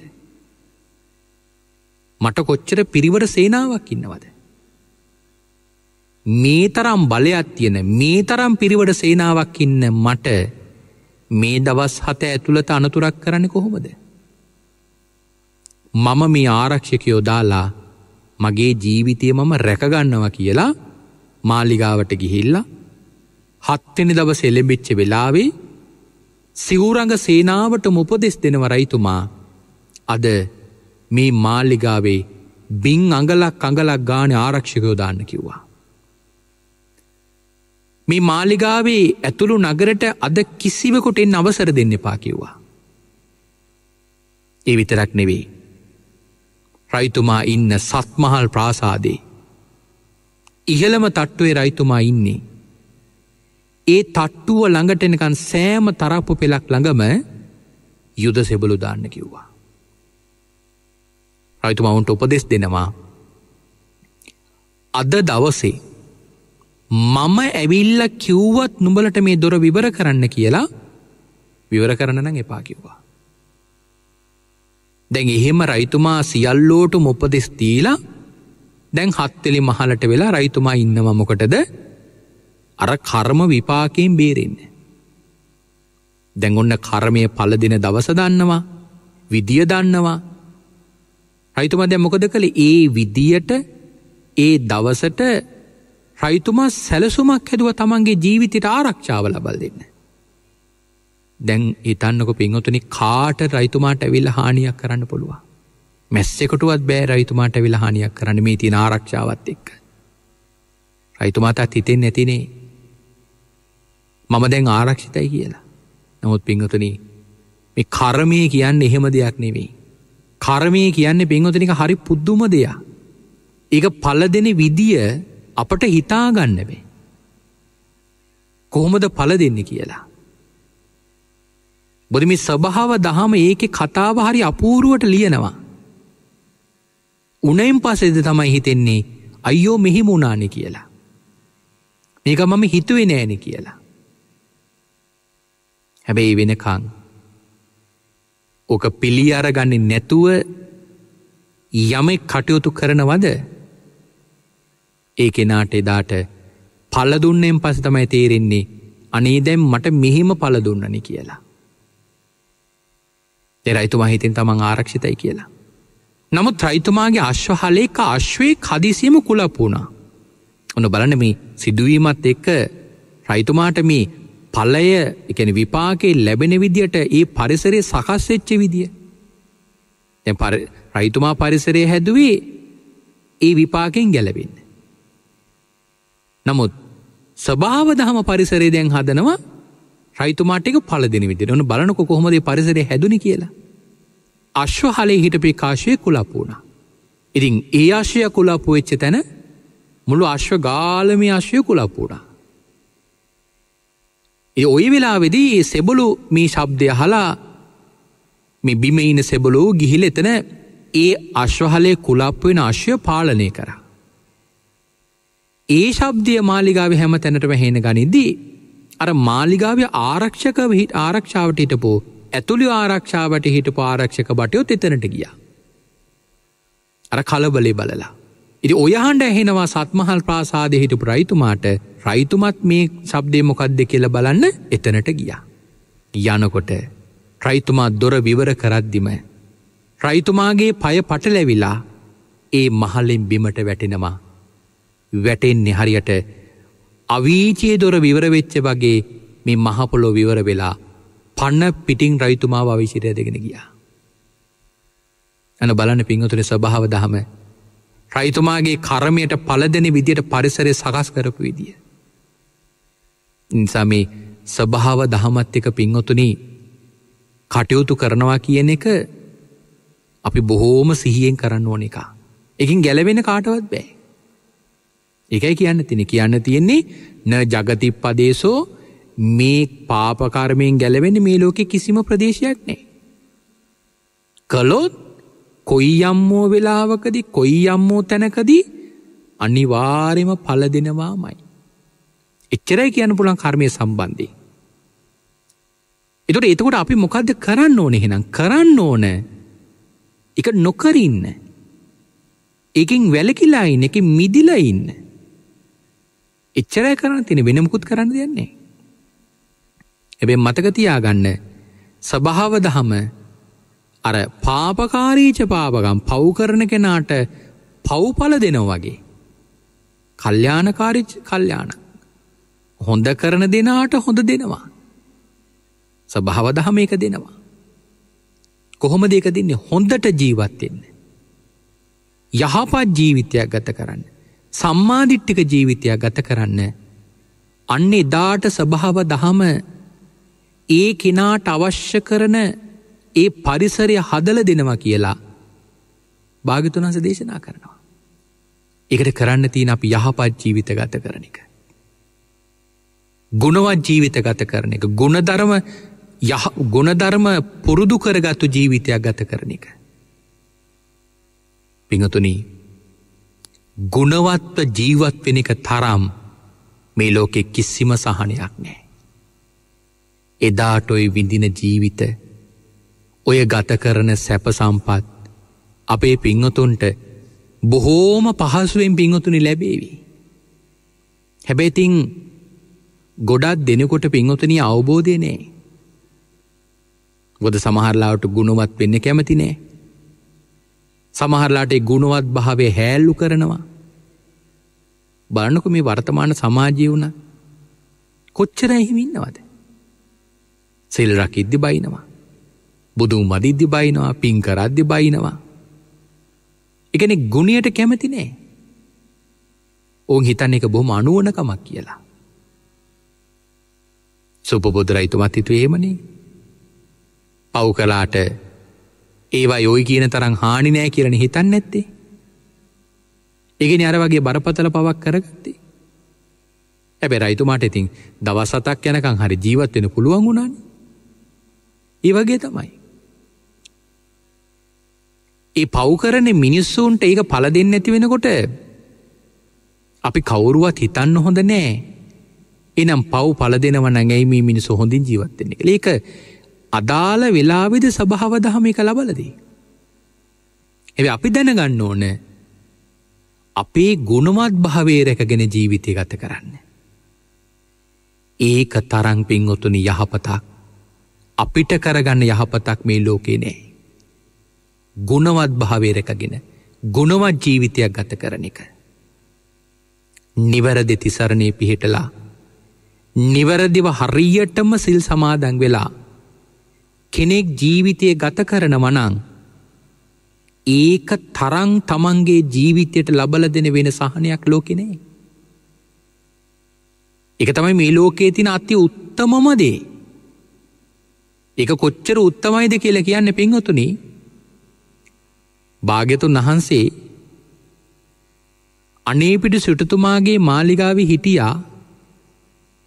මට කොච්චර පිරිවට සේනාවක් ඉන්නවද. මේ තරම් බලයක් තියෙන මේ තරම් පිරිවට සේනාවක් ඉන්න මට මේ දවස් හත ඇතුළත අනතුරක් කරන්න කොහොමද. මම මේ ආරක්ෂකයෝ දාලා මගේ ජීවිතය මම රැකගන්නවා කියලා මාලිගාවට ගිහිල්ලා හත්වෙනි දව සෙලෙබිච්ච වෙලාවේ සිවුරඟ සේනාවට මුපදෙස් දෙනව රයිතුමා අද මේ මාල්ලිගාවේ බිං අඟලක් අඟලක් ගාන ආරක්ෂකයෝ දාන්න කිව්වා. මේ මාලිගාවේ ඇතුළු නගරට අද කිසිවකොටෙන් අවසර දෙන්න එපා කිව්වා. ඒ විතරක් නෙවේ. රයිතුමා ඉන්න සත්මහල් ප්‍රාසාදේ. ඉහළම තට්ටුවේ රයිතුමා ඉන්නේ ඒ තට්ටුව ළඟට එනකන් සෑම තරප්පු පෙළක් ළඟම යුද සෙබලු දාන්න කිව්වා. රයිතුම ඔවුන්ට උපදෙස් දෙනවා. අද දවසේ මම ඇවිල්ල කිව්වත් නුඹලට මේ දොර විවර කරන්න කියලා විවර කරන්නන එපා කිව්වා. දැන් එහෙම රයිතුමා සියල්ලෝට මොපදෙස් තීලා දැන් හත්තෙලි මහලට වෙලා රයිතුමා ඉන්නවමොකටද අර කර්ම විපාකයෙන් බේරෙන්න. දැඟොන්න කර්මය පල දෙන දවස දන්නවා විදිය දන්නවා රයිතුමා දැ මොකද කළ ඒ විදියට ඒ දවසට රයිතුමා සැලසුමක් හැදුව තමන්ගේ ජීවිතට ආරක්ෂාව ලබල් දෙන්න. දැන් ඉතන්නක පින්වතුනි කාට රයිතුමාට ඇවිල්ල හානියක් කරන්න පුළුවන්. මැස්සෙකටුවත් බෑ රයිතුමාට විලහානියක් කරන්න මේ තින ආරක්ෂාවත් එක්ක. රයිතුමාතා හිතෙන් නැතිනේ මම දැන් ආරක්ෂිතයි කියලා. නමුත් පිංහතන මේ කරමය කියන්න එහෙම දෙයක් නෙවෙයි. කරමය කියන්නේ පෙන්වතනික හරි පුද්දුම දෙයා. ඒක පල දෙන විදිය අපට හිතාගන්නබේ. කොහොමද පල දෙන්න කියලා. බොදම සභාව දහම ඒක කතාව හරි අපූරුවට ලියනවා. උනයිම් පසේද තමයි හිතෙන්නේ අයියෝ මෙහිම උනානෙ කියලා. මේක මම හිතුවේ නෑනෙ කියලා. හැබැයි වෙනකං. ඕක පිළි අරගන්නේ නැතුව යමෙක් කටයුතු කරනවද ඒ කෙනාට එදාට පලදුන්නෙන් පස තමයි තේරෙන්නේ අනේ දැම් මට මෙහෙම පලදුන්නනි කියලා. දෙරයිතුමා හිතෙන් තමන් ආරක්ෂිතයි කියලා. නමුත් ත්‍රයිතුමාගේ අශ්වහලේක අශ්වේ කදිසියම කුලපුුණා. ඔන්න බලනම සිදුවීමත් එක්ක රයිතුමාට මේ පලය එකන විපාකේ ලැබෙන විදියට ඒ පරිසරය සකස්වෙච්ච විදිය. රයිතුමා පරිසරය හැදුවේ ඒ විපාකෙන් ගැලවෙන්න. නමුත් ස්භාව දහම පරිසරේ දැන් හදනවා රයිතුමාටක පල දෙන විට ඕන බලනකො කොහොමද පරිසරය හැදුනි කියලා. අශ්ව හලේ හිටපි කාශය කුලපුුණ. ඉතින් ඒ ආශය කුලාපු වෙච්ච තැන මුළු අශ්ව ගාලමි අශ්වය කුලපුුණා. ඒ ඔය වෙලාවෙදී ඒ සෙබලු මේ ශබ්දය හලා මේ බිමඉන සෙබලෝ ගිහිල එතන ඒ අශ්වහලය කුලප්වෙන අශ්‍ය පාලනය කර. ඒ ශබ්දය මාලිගාව හැම තැනට වැහෙන ගනිද්දී අර මාලිගාව ආරක්ෂක විහිට ආරක්ෂාවට හිටපෝ ඇතුළි ආරක්ෂාවට හිටපු ආරක්ෂක බටයොත් එතනට ගිය. අර කලබලේ බලලා ඉරි ඔයහන්ට ඇහෙනවා සත්මහල් ප්‍රාසාදය හිටපු රයිතුමාට රයිතුමත් මේ සබ්දේ මොකක්ද කියල බලන්න එතනට ගියා. යනකොට රයිතුමා දොර විවර කරද්දිම. රයිතුමාගේ පය පටලැවිලා ඒ මහල්ලෙන් බිමට වැටෙනවා. වැටෙන්නේ හරියට අවීචයේ දොර විවරවෙච්ච වගේ මේ මහපොලො විවර වෙලා පන්න පිටිං රයිතුමා අවිශිරය දෙගෙන ගියා. ඇන බලන පිංහතුර ස්භාව දහම රයිතුමාගේ කරමයට පලදෙන විදියට පරිසරය සකස් කරපු විදිිය. නිසා මේ ස්වභාව දහමත් එක පින්වතුනි කටයුතු කරනවා කියන එක අපි බොහෝම සිහියෙන් කරන්න ඕන එක. එකින් ගැලවෙන කාටවත් බෑ. එකයි කියන්න තින කියන්න තියෙන්නේ න ජගතිප්පදේශෝ මේ පාපකර්මයෙන් ගැලවෙන මේ ලෝකෙ කිසිම ප්‍රදේශයක් නෑ. කලොත් කොයි යම්මෝ වෙලාවකදි කොයි යම්මෝ තැනකදී අනිවාර්යම පල දෙනවාමයි. එච්චරයි කියන්න පුළන් කර්මය සම්බන්ධී. එතුට එතකොට අපි මොකක්ද කරන්න ඕන හෙනම් කරන්න ඕන එක නොකරඉන්න. එකින් වැලකිලා ඉන්න එක මිදිලා ඉන්න. එච්චරය කරන්න තින වෙනමුකුත් කරන්න දෙන්නේ. එබේ මතකතියාගන්න සභාව දහම අර පාපකාරීච පාපකම් පව්කරන කෙනාට පව්ඵල දෙනව වගේ. කල්්‍යානකාරිච් කල්්‍යාන. හොඳ කරන දෙනාට හොඳ දෙනවා. සභාවදහම එක දෙනවා. කොහොම දෙක දෙන්නේ හොඳට ජීවත්වෙන්න. යහපත් ජීවිතයක් ගත කරන්න. සම්මාධිට්ටික ජීවිතයක් ගත කරන්න. අන්නේ දාට සභාව දහම ඒ කෙනාට අවශ්‍ය කරන ඒ පරිසරය හදල දෙනවා කියලා භාගතුන්හස දේශනා කරනවා. එකට කරන්න තියෙන අප යහපත් ජීවිත ගත කරන එක. ගුණවත් ජීවිත ගත කරන එක ගුණධරම ගුණධර්ම පුරුදු කරගත්තු ජීවිතයක් ගත කරන එක. පිඟතුනී ගුණවත්ව ජීවත් වෙන එක තරම් මේ ලෝකෙ කිසිම සහනයක් නෑ. එදාට ඔයි විඳින ජීවිත ඔය ගත කරන සැප සම්පත් අපේ පිංහතුන්ට බොහෝම පහසුවෙන් පිංහතුනි ලැබේවි. හැබැතින් ගොඩත් දෙනකොට පිංහොතනී අවබෝධය නෑ. ගොද සමහරලාට ගුණුවත් වෙන්න කැමති නෑ. සමහරලාට ගුණුවත් භාවේ හැල්ලු කරනවා. බරණකු මේ වර්තමාන සමාජය වුණ කොච්චර එහිමින්නවද. සෙල් රකිද්දි බයිනවා. බුදු මදිද්දි බයිනවා පින් කරද්දි බයිනවා. එකන ගුණියට කැමති නෑ. ඔවුන් හිතන් එක බොහොම අනුවනකමක් කියලා. සුපබොදුරයිතුමත් හිතු ඒමනේ. පව් කලාට ඒවා යොයි කියන තරම් හානි නෑ කියලන හිතන්න ඇත්තේ. එගෙන අර වගේ බරපතල පවක් කරගත්තේ. ඇබැ රයිතුමාට ඉතින් දවසතක් යනකං හරි ජීවත් වෙන පුළුවන් වුණන්. ඒවගේ තමයි. ඒ පව්කරන මිනිස්සුන්ට ඒක පල දෙන්න ඇති වෙනකොට අපි කවුරුවත් හිතන්න හොඳ නෑ එනම් පව් පල දෙනව නඟැයි මේ මිනිස් හොඳින් ජීවත්තෙන එක ඒක අදාළ වෙලාවිද සභහවදහම එක ලබලදී. ඇ අපි දැනගන්න ඕන අපේ ගුණමත් භාවේ රැකගෙන ජීවිතය ගත කරන්න. ඒක තරං පින් ඔතුනි යහපතක් අපිට කරගන්න යහපතක් මේ ලෝකේ නෑ. ගුණවත් භාවේරකගෙන ගුණවත් ජීවිතයක් ගත කරන එක. නිවැරදි තිසරණය පිහිටලා නිවැරදිව හරියටම සිල් සමාදන් වෙලා කෙනෙක් ජීවිතය ගත කරන වනං ඒක තරං තමන්ගේ ජීවිතයට ලබල දෙන වෙන සහනයක් ලෝකනේ. එක තමයි මේ ලෝකයේ තින අති උත්තමමදේ. එක කොච්චර උත්තමයිද කියලා කියන්න පින්වතුනී භාග්‍යතුන් වහන්සේ අනේපිටි සිටුතුමාගේ මාලිගාව හිටියා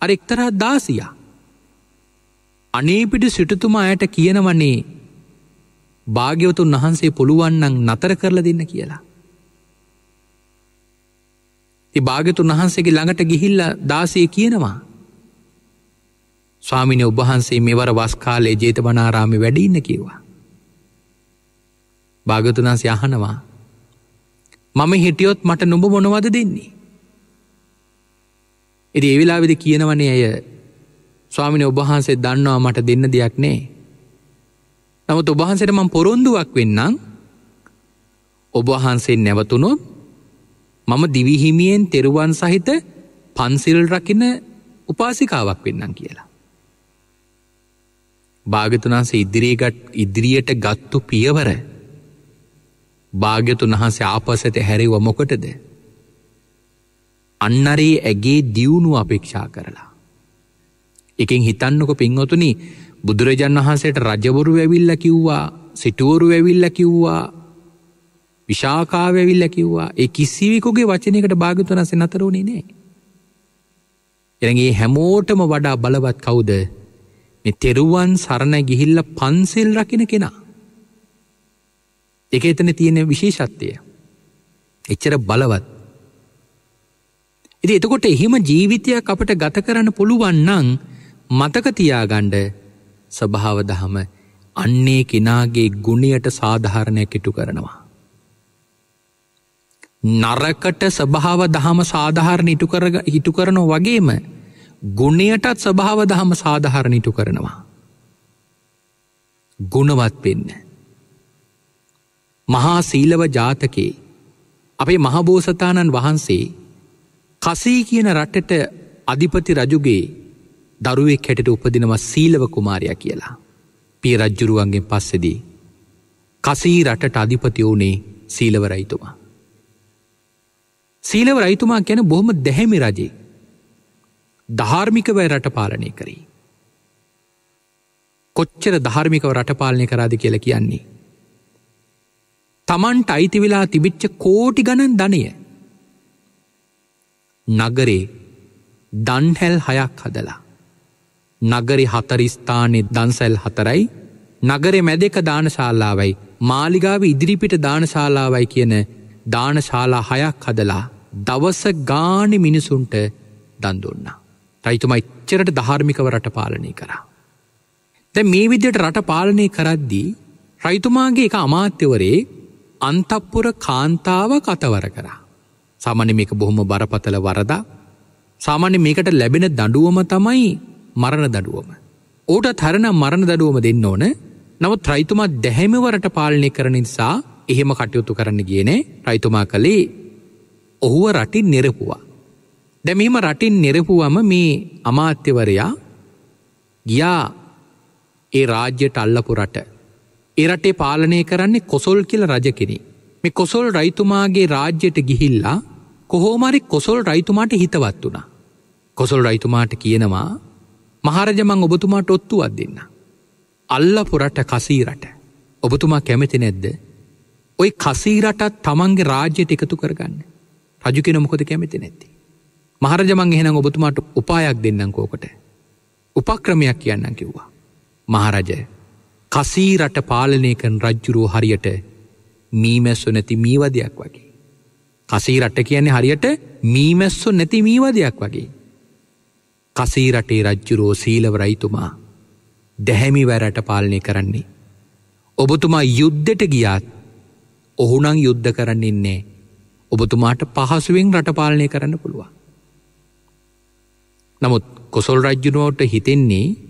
අර එක්තරා දාසියා. අනේපිටි සිටුතුමා ඇයට කියනවන්නේ භාග්‍යවතුන් වහන්සේ පුළුවන්නන් නතර කරල දෙන්න කියලා. ති භාගතුන් වහන්සේගේ ළඟට ගිහිල්ල දාසය කියනවා. ස්වාමිනය ඔබහන්සේ මෙවර වස්කාලේ ජේතවනාරාමි වැඩඉන්න කිවා. භාගතුනාස යහනවා මම හිටියොත් මට නොඹ මොනවද දෙන්නේ. එති එවිලාවිද කියනවනේ ඇය ස්වාමින ඔබහන්සේ දන්නවා මට දෙන්න දෙයක් නේ. නමුත් ඔබහන්සට මං පොරොන්දුවක් වෙන්නම් ඔබහන්සේ නැවතුනොත් මම දිවිහිමියෙන් තෙරුවන් සහිත පන්සිල් රකින උපාසිකාවක් වෙන්නම් කියලා. භාගතුනාස ඉදිරියට ගත්තු පියවර භාග්‍යතුන් වහන්සේ ආපසට හැරිව මොකටද. අන්නරේ ඇගේ දියුණු අපේක්ෂා කරලා. එකින් හිතන්නක පින්වතුනි බුදුරජන් වහන්සේට රජවරු ඇවිල්ල කිව්වා සිටුවරු ඇවිල්ල කිව්වා විශාකාවැවිල්ල කිව්වා ඒ කිසිවිකුගේ වචනයකට භාගතුන සෙනතරුණි නේ. එරගේ හැමෝටම වඩා බලවත් කවුද මෙ තෙරුවන් සරණ ගිහිල්ල පන්සෙල් රකින කෙනා. එක එතන තියෙන විශේෂත්වය. එච්චර බලවත්. ඉති එතකොට එහෙම ජීවිතයක් අපට ගත කරන්න පුළුවන්නං මතකතියාගණ්ඩ ස්වභාව දහම අන්නේ කෙනාගේ ගුණයට සාධාරණය කිටු කරනවා. නරකට ස්වභාව දහම සාධාරණ හිටු කරනො වගේම ගුණයටත් ස්වභාව දහම සාධාරණ ඉටු කරනවා. ගුණවත් වෙන්න. මහා සීලව ජාතකේ අපේ මහබෝසතාණන් වහන්සේ කසී කියන රටට අධිපති රජුගේ දරුවෙක් හැටට උපදිනවා සීලව කුමාරය කියලා. පිය රජ්ජුරුවන්ගෙන් පස්සෙදී. කසී රටට අධිපති වුණේ සීලව රයිතුමා. සීලව රයිතුමා ගැන බොහොම දැහැමි රජේ. ධාර්මිකවය රට පාලනය කරී. කොච්චර ධාර්මිකව රටපාලනය කරාද කියල කියන්නේ. තමන්ට අයිති වෙලා තිබිච්ච කෝටි ගණන් ධනය. නගරේ දන්හැල් හයක් හදලා. නගරි හතරස්ථානෙ දන්සැල් හතරයි නගරෙ මැදෙක දානශාලාවයි මාලිගාව ඉදිරිපිට දානශාලාවයි කියන දානශාලා හයක් හදලා දවස ගානි මිනිසුන්ට දන්දුන්න. රයිතුමයි ච්චරට ධාර්මිකව රට පාලනය කරා. දැ මේ විද්‍යට රට පාලනය කරද්දී රයිතුමාගේ එක අමාත්‍යවරේ අන්තප්පුර කාන්තාවක් අතවර කරා. සාමාන්‍ය මේක බොහොම බරපතල වරදා. සාමාන්‍ය මේකට ලැබෙන දඬුවම තමයි මරණ දඬුවම. ඌට තරණ මරණ දඬුවම දෙන්න ඕන. නමුත් රයිතුමා දැහැමිවරට පාලනය කරන නිසා එහෙම කටයුතු කරන්න ගියනේ රයිතුමා කළේ ඔහුව රටින් නිරපුවා. දැන් මෙහිම රටින් නිරපුවම මේ අමාත්‍යවරයා ගියා ඒ රාජ්‍යයට අල්ලපු රට එරටේ පාලනය කරන්නේ කොසොල් කියල රජ කෙනෙ. මේ කොසොල් රයිතුමාගේ රාජ්‍යයට ගිහිල්ලා කොහෝමරි කොසොල් රයිතුමාට හිතවත් වුණා. කොසොල් රයිතුමාට කියනවා මහරජමං ඔබතුමාට ඔත්තුවත් දෙන්න. අල්ල පුරට කසීරට ඔබතුමා කැමති නැද්ද. ඔයි කසීරටත් තමන්ගේ රාජ්‍යයට එකතු කරගන්න. රජු කෙන මොකොද කැමති නැති. මහරජමං එහෙනම් ඔබතුමාට උපායක් දෙන්නම් කෝකට. උපක්‍රමයක් කියන්න කිව්වා. මහරජය කසීරට පාලනය කන් රජ්ජුරෝ හරියට මීමැස්සො නැති මීවදයක් වගේ. කසී රට කියන්නේ හරියට මීමැස්සො නැති මීවදයක් වගේ. කසී රටේ රජ්ජුරෝ සීලවරයිතුමා දැහැමිවැරට පාලනය කරන්නේ. ඔබතුමා යුද්ධට ගියාත් ඔහුනං යුද්ධ කරන්න ඉන්නේ ඔබතුමාට පහසුවෙන් රටපාලනය කරන්න පුළුවන්. නමුත් කොසොල් රජ්ජුනුවට හිතෙන්නේ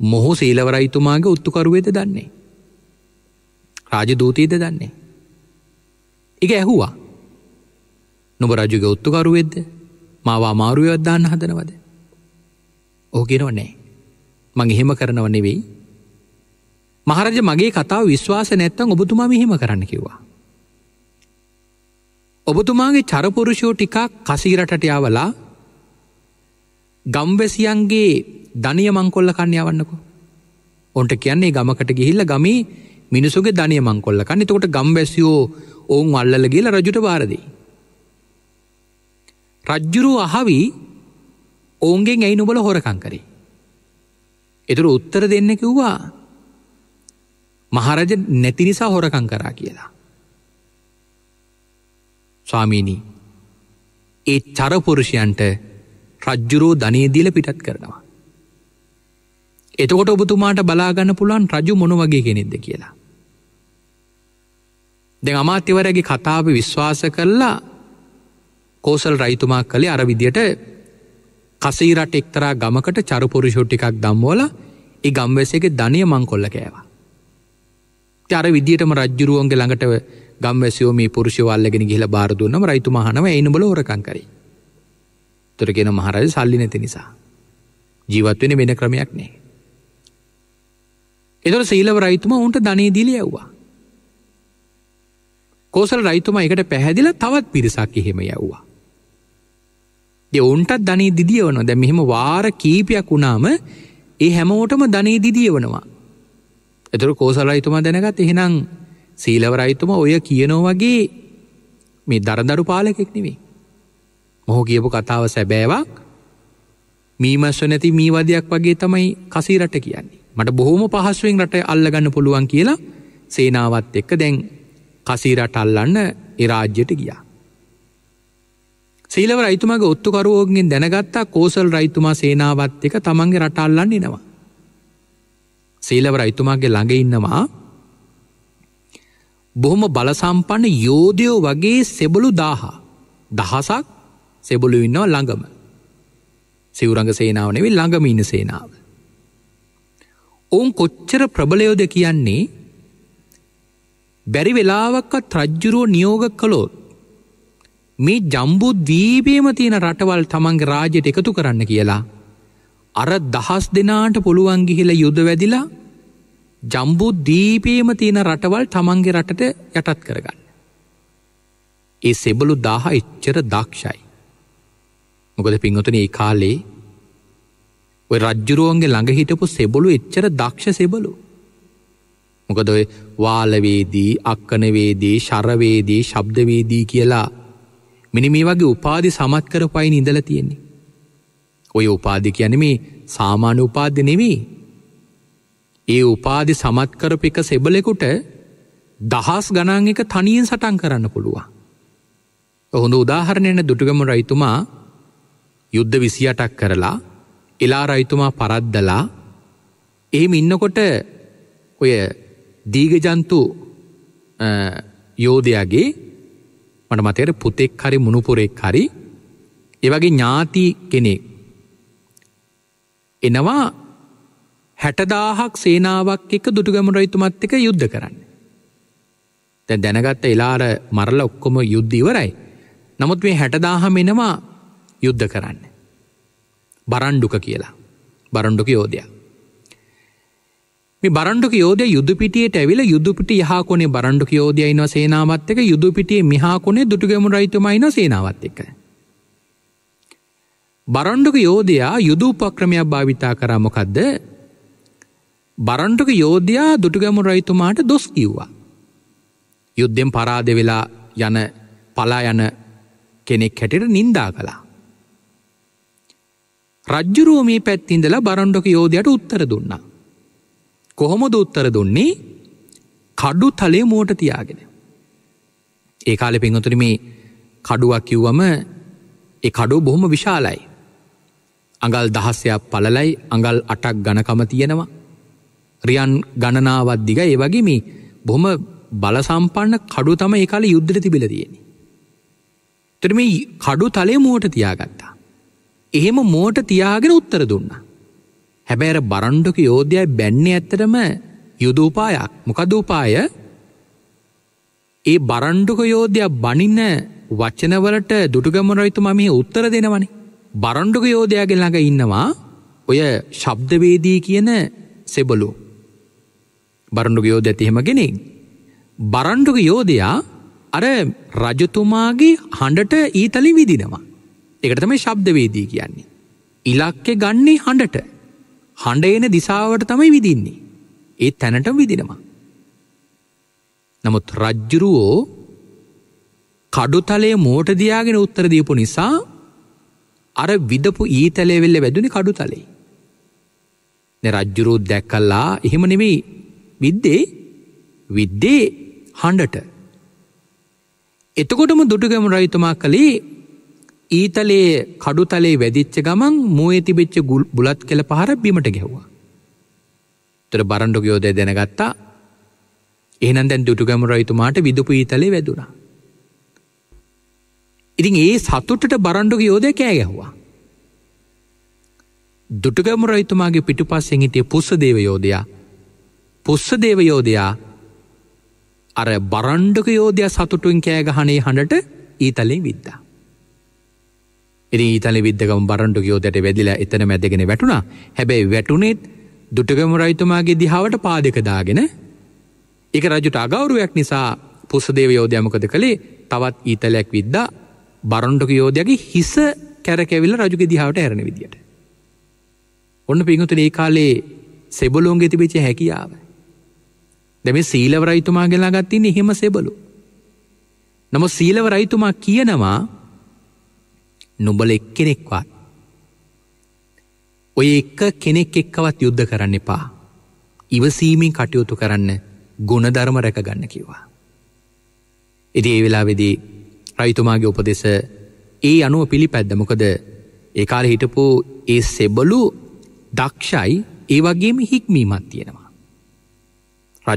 මොහු සීලවරයිතුමාගේ උත්තුකරුවේද දන්නේ. රාජදූතීද දන්නේ. එක ඇහුවා නොබ රජුගේ උත්තුකරුවෙද්ද මාවා අමාරුවවත් දාන්න හදනවද. ඕ කෙනවන්නේ මං එහෙම කරනව නෙවෙයි. මහරජ මගේ කතාව විශ්වාස නැත්තං ඔබතුමා මෙහෙම කරන්න කිව්වා. ඔබතුමාගේ චරපුරුෂෝ ටිකක් කසීරටට යාවලා ගම්වැසියන්ගේ ධනය මංකොල්ල කන්න යවන්නකෝ. ඔන්ට කියන්නේ ගමකට ගිහිල්ල ගමී මිනිසුගේ ධනය මංකොල්ල කන්න තකොට ගම්වැසියෝ ඔවුන් අල්ලල ගිල රජුට බාරදී. රජ්ජුරු අහවි ඔවුන්ගෙන් ඇයි නොබල හොරකං කරේ. එතුර උත්තර දෙන්න කිව්වා මහරජ නැති නිසා හොරකං කරා කියලා. ස්වාමීණී ඒ චරපුරුෂයන්ට රජ්ජුරෝ ධනේදීල පිටත් කරනවා. එතකොට ඔබතුමාට බලාගන්න පුළුවන් රජු මොන වගේ කෙනෙක්ද කියලා. දෙ අමාත්‍යවරගේ කතාව විශ්වාස කරලා කෝසල් රයිතුමා කළේ අරවිදියට කසීරට එක්තරා ගමකට චරුපුරුෂෝ ටිකක් දම්වෝල ඒ ගම්වසගේ ධනය මං කොල්ල කෑවා. අර විදිටම රජ්ජුරුවන්ගේ ළඟට ගම්වැසියෝ මේ පුරුෂවල්ලගෙන ගිහිල බාරදුන්නම රයිතුමහනව එයිනබල ඕරකංකරේ. තොරගෙන මහරජ සල්ලි නැති නිසා. ජීවත්වෙන වෙන ක්‍රමයක් නෑ. එතොට සීලව රයිතුම උන්ට ධනේ දිලි ඇව්වා. කෝසල් රයිතුම එකට පැහැදිල තවත් පිරිසක් එහෙම යව්වා. ඔවුන්ටත් ධනේ දිදියවන දැ මෙහෙම වාර කීපයක් වුණාම ඒ හැමෝටම ධනේ දිදියවනවා. එතුර කෝසලයිතුමා දැනගත් එහෙනම් සීලවරයිතුම ඔය කියනෝ වගේ මේ දරදරු පාලකෙක් නෙවෙේ. මොහු කියපු කතාව සැබෑවක් මීමස්ව නැති මීවදයක් වගේ තමයි කසී රට කියන්නේ මට බොහොම පහසුවෙන් රට අල්ලගන්න පුළුවන් කියලා සේනාවත් එක්ක දැන් කසීරට අල්ලන්න එරාජ්‍යයට ගියා. සීලව රයිතුමගේ ඔත්තුකරුවෝගෙන් දැනගත්තා කෝසල් රයිතුමා සේනාවත් එක තමන්ගේ රටල්ලන්න එනවා. සීලව රයිතුමාගේ ළඟ ඉන්නවා බොහොම බලසම්පන්න යෝධයෝ වගේ සෙබලු දාහා දහසක් සෙබොලු ඉන්නවා ළඟම. සිවුරඟ සේනාව නෙවෙයි ළඟම ඉන්න සේනාව. ඔවුන් කොච්චර ප්‍රබලයෝද කියන්නේ බැරි වෙලාවක්වත් රජ්ජුරුවෝ නියෝග කළොත් මේ ජම්බු දීපේම තියෙන රටවල් තමන්ගේ රාජයට එකතු කරන්න කියලා අර දහස් දෙනාට පුළුවන් ගිහිල යුද වැදිලා ජම්බු දීපේම තියෙන රටවල් තමන්ගේ රටට යටත් කරගන්න. ඒ සෙබලු දාහ එච්චර දක්ෂයි. මොකද පින්වතුන ඒ කාලේ ඔය රජ්ජුරුවන්ගේ ළඟ හිටපු සෙබොලු එච්චර දක්ෂ සෙබලු. මොකද ඔය වාලවේදී අක්කනවේදී ශරවේදී ශබ්දවේදී කියලා මිනි මේ වගේ උපාධි සමත් කර පයින් ඉඳල තියෙන්නේ. ඔය උපාධි කියන මේ සාමාන්‍ය උපාධ්‍ය නෙවී. ඒ උපාධි සමත් කරපික සෙබලෙකුට දහස් ගණන් එක තනියෙන් සටන් කරන්න පුළුවන්. ඔහොඳ උදාහරණයන දුටුගම රයිතුමා යුද්ධ විසියටක් කරලා එලා රයිතුමා පරද්දලා එහෙම ඉන්නකොට ඔය දීගජන්තු යෝධයාගේ මට මතයට පුතෙක් හරි මුණුපුරෙක් හරි ඒවගේ ඥාති කෙනෙක් එනවා හැටදාහක් සේනාවක් එක දුටුගමර රයිතුමත් එක යුද්ධ කරන්න දැ දැනගත්ත එලාර මරල ඔක්කොම යුද්ධ ඉවරයි නමුත් මේ හැටදාහම එනවා යුද්ධ කරන්න. බරන්්ඩුක කියලා බරන්්ඩුක යෝධයා. බරන්ඩුක යෝධය යුදුපිටියට ඇවිල යුදුපිටි යහකොනේ බරන්ඩුක යෝධයයින සේනාවත්තක යුදුපිටිය මිහාකොනේ දුටුගමු රයිතුමයින සේනාවත් එක. බරන්ඩුක යෝධයා යුදූපක්‍රමයක් භාවිතා කරාමොකක්ද බරන්ටුක යෝධයා දුටුගැමු රයිතුමාට දොස් කිව්වා. යුද්ධෙන් පරාද වෙලා යන පලා යන කෙනෙක් හැටිට නින්දා කලා. රජ්ජුරුව මේ පැත්තිඉඳලා බරණ්ඩොක යෝධයට උත්තර දුන්නා. කොහොමද උත්තර දුන්නේ කඩු තලේ මෝට තියාගෙන. ඒ කාලෙ පෙන්වතුර මේ කඩුවක් කිව්වම ඒ කඩු බොහොම විශාලයි. අඟල් දහස්සයක් පලලයි අඟල් අටක් ගණකම තියෙනවා. රියන් ගණනාවත් දිග ඒ වගේ මේ බොහොම බලසම්පන්න කඩු තම ඒ කාලේ යුද්ධට තිබිල තියෙන. තර මේ කඩු තලේ මෝට තියාගත්තා. එහෙම මෝට තියාගෙන උත්තර දුන්නා. හැබැර බරණ්ඩක යෝධයයි බැන්නේ ඇත්තටම යුදූපායක් මොකදූපාය ඒ බරණ්ඩුක යෝධයක් බනින්න වචනවලට දුටුගමරයිතුම මේ උත්තර දෙනවනි. බරණ්ඩුක යෝධයාගේ ළඟ ඉන්නවා ඔය ශබ්දවේදී කියන සෙබලු. බරණ්ඩුක යෝධ ඇතිහෙම ගෙනෙ. බරණ්ඩුක යෝධයා අර රජතුමාගේ හඬට ඊතලි විදිනවා. එකටම ශබ්දවේදී කියන්නේ. ඉලක්කෙ ගන්නේ හඬට හඬ එන දිසාවට තමයි විදින්නේ. ඒ තැනට විදිනවා. නමුත් රජ්ජුරුවෝ කඩුතලයේ මෝට දයාගෙන උත්තර දීපු නිසා අර විදපු ඊතලය වෙල්ල වැදුනි කඩුතලේ. රජ්ජුරුත් දැක්කල්ලා එහෙම නෙමෙයි විද්දේ විද්දේ හඬට. එතකොටම දුටුගැමු රයිතුමා කළේ ඊතලයේ කඩුතලේ වැදිච්ච ගමන් මුවේ තිබිච්ච බුලත් කෙල පහර බිමට ගැව්වා. තර බරන්ඩු යෝදය දැනගත්තා එහනන් දැන් දුටුගැම රයිතුමාට විදුපු ඊතලේ වැදුණා. ඉතින් ඒ සතුටට බරන්ඩුග යෝදය කෑ ගැහ්වා. දුටුගැම රයිතුමාගේ පිටු පස්සෙන් හිටිය පුස්ස දේවයෝධයා පුස්ස දේවයෝධයා අර බරන්්ඩක යෝධයා සතුටුවෙන් කෑගහනේ හඬට ඊතලේ විද්දා. ඉතින් ඊතලි විද්දකම බරන්ටු ගියෝදට වැදිලා එතන මැදගෙන වැටුණා. හැබැයි වැටුනේත් දුටුගම රයිතුමාගේ දිහාවට පාදක දාගෙන ඒක රජුට අගෞරුවක් නිසා පුසදේව යෝධයා මොකද කළේ? තවත් ඊතලයක් විද්දා බරන්ටු යෝධයාගේ හිස කැරකැවිල්ලා රජුගේ දිහාවට හැරෙන විදියට. ඔන්න පිංගුතුනි ඒ කාලේ සෙබළුන්ගේ තිබිච්ච හැකියාව. දැම සීලව රයිතුමා ගෙලා ගත්තින්න එහෙම සෙබලු. නමුත් සීලව රයිතුමා කියනවා නොබල එක් කෙනෙක්වත්. ඔය එක්ක කෙනෙක් එක්කවත් යුද්ධ කරන්න එපා. ඉවසීමෙන් කටයුතු කරන්න ගුණධර්ම රැකගන්න කිව්වා. එති ඒ වෙලා වෙදී රයිතුමාගේ උපදෙස ඒ අනුව පිළි පැද්දමොකද ඒකාල හිටපු ඒ සෙබලු දක්ෂයි ඒ වගේම හික්මීමත් තියෙනවා.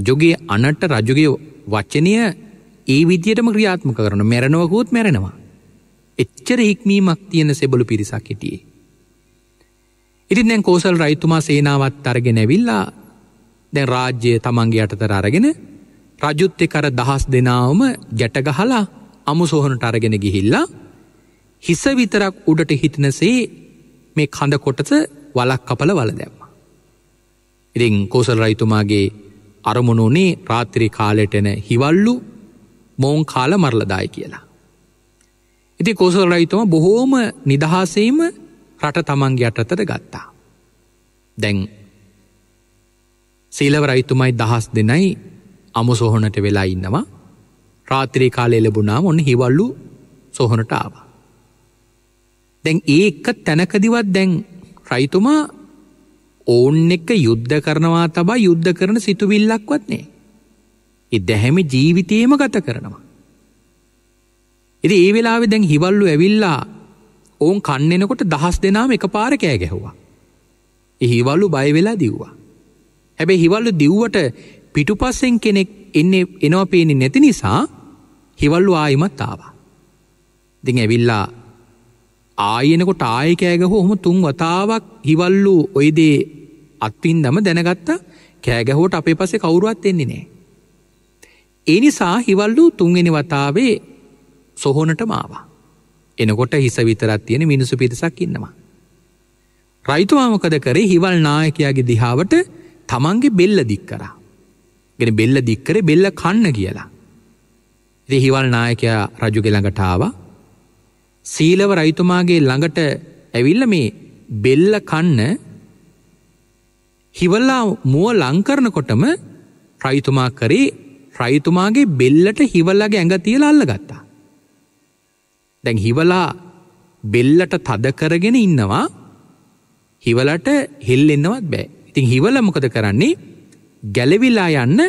රජුගේ අනට රජුගේ වචනය ඒ විදියටම ක්‍රියාත්ම කරන මැරණවකුත් මැරෙනවා. එච්චර ඉක්මීමක් තියෙන සෙබලු පිරිසක් හිටියේ. ඉතින් දැන් කෝසල් රයිතුමා සේනාවත් අරගෙන ඇවිල්ලා දැන් රාජ්‍යය තමන්ගේ යටතර අරගෙන රජුත්තෙ කර දහස් දෙනාවම ගැටගහලා අමු සොහනට අරගෙන ගිහිල්ලා හිස විතරක් උඩට හිතනසේ මේ කඳ කොටස වලක් කපල වල දැම්ම. ඉතිං කෝසල් රයිතුමාගේ අරමුණුනේ රාත්‍රි කාලෙටන හිවල්ලු මෝන් කාල මරලදායි කියලා. ඉති කෝසල රයිතුම බොහෝම නිදහසේම රට තමන්ගේ අටතට ගත්තා. දැන් සීලව රයිතුමයි දහස් දෙනයි අමු සොහොනට වෙලා ඉන්නවා රාත්‍රී කාලය එලබුණාම ඔන්න හිවල්ලු සොහොනට ආව. දැන් ඒක තැනකදිවත් දැන් රයිතුමා ඔවුන් එක්ක යුද්ධ කරනවා තබා යුද්ධ කරන සිතුවිල්ලක්වත් නෑ. එ දැහැමි ජීවිතයේම ගත කරනවා. ඉති ඒ වෙලාවෙ දැන් හිවල්ලු ඇවිල්ලා ඔවුන් කන්නෙනකොට දහස් දෙනාම එක පාරකෑ ගැහවා. එහිවල්ලු බයවෙලා දිව්වා. හැබැ හිවල්ලු දිව්වට පිටුපස්සෙන් කෙනෙක් එන්නේ එනවා පේනෙ නැති නිසා හිවල්ලු ආයිමත් ආවා. දෙ ඇවිල්ලා ආයනකොට ආයකෑගහ හොම තුන් වතාවක් හිවල්ලු ඔයදේ අත්වින් දම දැනගත්ත කෑගැහෝට අපේ පසේ කවුරුවත් එන්නේ නෑ. එනිසා හිවල්ලු තුන්ගෙන වතාවේ සොහොනට මාවා. එනකොට හිස විතරත් තියෙන මිනිසු පිරිසක් ඉන්නවා. රයිතුවාමකද කරේ හිවල් නායකයාගේ දිහාවට තමන්ගේ බෙල්ල දික් කරා. ගෙන බෙල්ල දික්කර බෙල්ල කන්න කියලා. ඉති හිවල් නායකයා රජුගෙ ළඟටාව සීලව රයිතුමාගේ ළඟට ඇවිල්ල මේ බෙල්ල කන්න හිවල්ලා මුව ලංකරනකොටම රයිතුමා කරේ රයිතුමාගේ බෙල්ලට හිවල්ලගේ ඇඟ තියල අල්ල ගත්තා. දැන් හිවලා බෙල්ලට තද කරගෙන ඉන්නවා හිවලට හෙල්ලෙන්නවත් බෑ. ඉතින් හිවල මොකද කරන්නේ? ගැලවිලා යන්න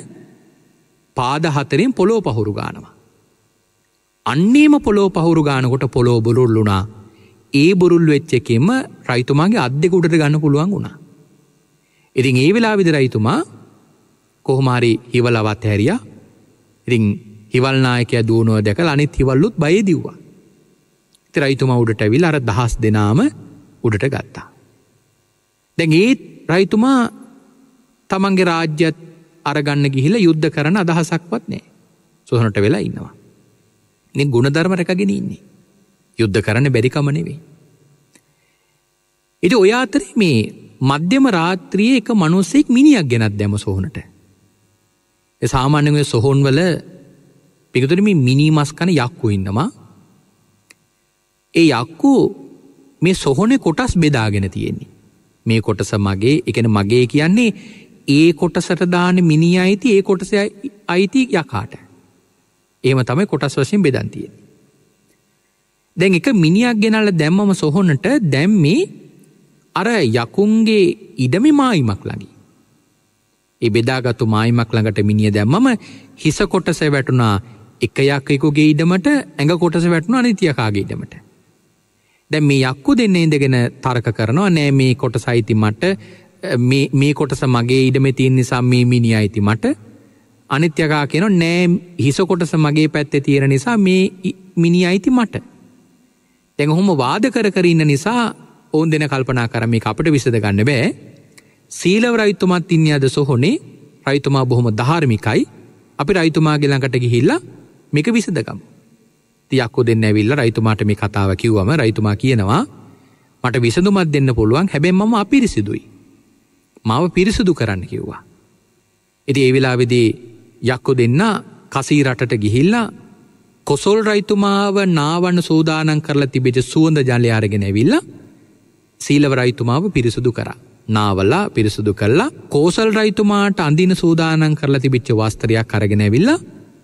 පාද හතරෙන් පොළොව පහුරු ගානවා. අන්නේම පොළොව පහුරු ගානකොට පොළොව බොරුල්ලුනා. ඒ බොරුල් වෙච්ච එකෙම රයිතුමාගේ අත් දෙක උඩට ගන්න පුළුවන් වුණා. ඉතින් ඒ වෙලාවේදී රයිතුමා කොහොම හරි හිවලවත් හැරියා. ඉතින් හිවල් නායකයා දුවනවා දැකලා අනිත් හිවල්ලුත් බය දිව්වා. ඉති රයිතුමා උඩට ඇවිල් අර දහස් දෙනාම උඩට ගත්තා. දැන් ඒත් රයිතුමා තමන්ගේ රාජ්‍යත් අරගන්න ගිහිල යුද්ධ කරන අදහසක්වත් නෑ සොහනට වෙලා ඉන්නවා. ඉ ගුණධර්ම රැකගෙන ඉන්නේ. යුද්ධ කරන බැරිකම නෙවෙයි. එට ඔය අතර මේ මධ්‍යම රාත්‍රියයේ එක මනුස්සෙක් මිනිියක් ගෙනත් දැම සොහනට. සාමාන්‍යය සොහොන්වල පිකතුරම මිනිමස් කන යක්කු ඉන්නවා ඒ යක්කු මේ සොහොන කොටස් බෙදාගෙන තියෙන්නේ. මේ කොටස මගේ එකන මගේ කියන්නේ ඒ කොටසට දාන මිනි අයිති ඒ කොටස අයිති යකාට. ඒම තමයි කොටස් වශයෙන් බෙදන්තියෙන. දැන් එක මිනිියක් ගෙනල දැම්මම සොහොනට දැම්මේ අර යකුන්ගේ ඉඩමි මායිමක් ළඟි. ඒ බෙදාගත්තු මායිමක් ළඟට මිනිිය දැම්මම හිස කොටස වැටුනා එක යක්කෙකුගේ ඉඩමට ඇඟ කොටස වැටුණා අනිතියකාගේ ඉඩමට. දැ මේ යක්කු දෙන්න ඉඳගෙන තර්ක කරනවා නෑ මේ කොට සයිති මට මේ කොටස මගේ ඉඩම තියෙන් නිසා මේ මිනි අයිති මට අනිත්‍යකා කියෙන නෑ හිසකොටස මගේ පැත්තේ තියෙන නිසා මේ මිනි අයිති මට තැඟ හොම වාද කර කරන්න නිසා ඔවුන් දෙන කල්පනා කරම අපට විසද ගන්න බෑ සීලව රයිතුමත් ඉන්න අද සොහොනේ රයිතුමා බොහොම ධාර්මිකයි අපි රයිතුමාගෙලඟට ගිහිල්ලා මේක විසදකම්. තියක්කෝ දෙන්න ඇවිල්ල රයිතුමාට මේ කතාව කිව්වම රයිතුමා කියනවා මට විසඳුමත් දෙන්න පුළුවන් හැබැයි මම අපිරිසිදුයි. මාව පිරිසිදු කරන්න කිව්වා. ඉති ඒ වෙලාවෙදී යක්කු දෙන්න කසී රටට ගිහිල්ලා කොසොල් රයිතුමාව නාවන්න සූදානන් කරලා තිබෙච සුවඳ ජලය අරගෙන ඇවිල්ල සීලව රයිතුමාව පිරිසුදු කර. නාවල්ලා පිරිසුදු කල්ලා කෝසල් රයිතුමාට අඳින සූදානන් කරලා තිබිච්ච වස්තරයක් කරගෙන ඇවිල්ලා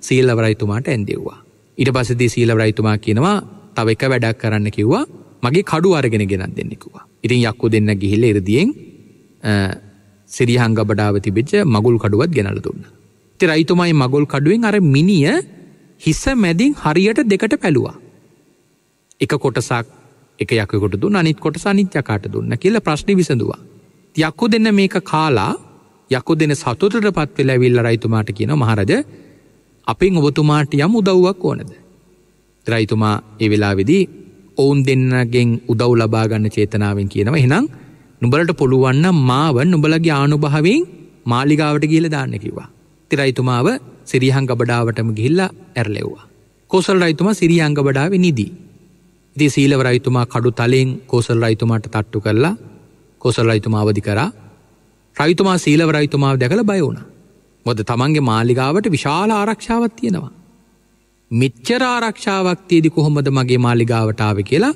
සීල්ලවරයිතුමාට ඇන්දෙව්වා. ඉට පසදී සීල රයිතුමා කියනවා තව එක වැඩක් කරන්න කිව්වා මගේ කඩු අරගෙන ගෙනත් දෙන්නෙකුවා. ඉතින් යක්කු දෙන්න ගිහිල ඉරදියෙන් සිරිහංග බඩාව තිබිච්ච මගුල් කඩුවත් ගෙනල දුන්න. ති රයිතුමයි මගුල් කඩුවෙන් අර මිනිිය හිස මැදින් හරියට දෙකට පැළුවා. එක කොටසක් එක යකට දු අනිත් කොටස අනිත්‍යකාට දුන්න කියල ප්‍රශ්නි විසඳවා. යක්කු දෙන්න මේක කාලා යකු දෙන සතුටට පත්වෙල විල්ල රයිතුමාට කියන මහරජ අපෙන් ඔබතුමාට යම් උදව්වක් ඕනද. ද්‍රයිතුමා ඒ වෙලාවෙදී ඔවුන් දෙන්නගෙන් උදව් ලබාගන්න චේතනාවෙන් කියනව එහෙනම් නුඹලට පුළුවන්න මාව නුඹලගේ ආනුභාවෙන් මාලිගාවට ගිල දාන්න කිව්වා. තිරයිතුමාව සිරියහං ගබඩාවටම ගිහිල්ලා ඇරලෙව්වා. කෝසල් රයිතුමා සිරියංග බඩාව නිදී. ඉති සීලව රයිතුමා කඩු තලෙෙන් කෝසල් රයිතුමාට තට්ටු කරලා කෝසල් රයිතුමාවදි කරා රයිතුමා සීලව රයිතුමාව දැකළ බයවුණා. මොද තමන්ගේ මාලිගාවට විශාල ආරක්ෂාවක් තියෙනවා. මෙච්චර ආරක්ෂාවක්තියේදි කොහොමද මගේ මාලිගාවටාව කියලා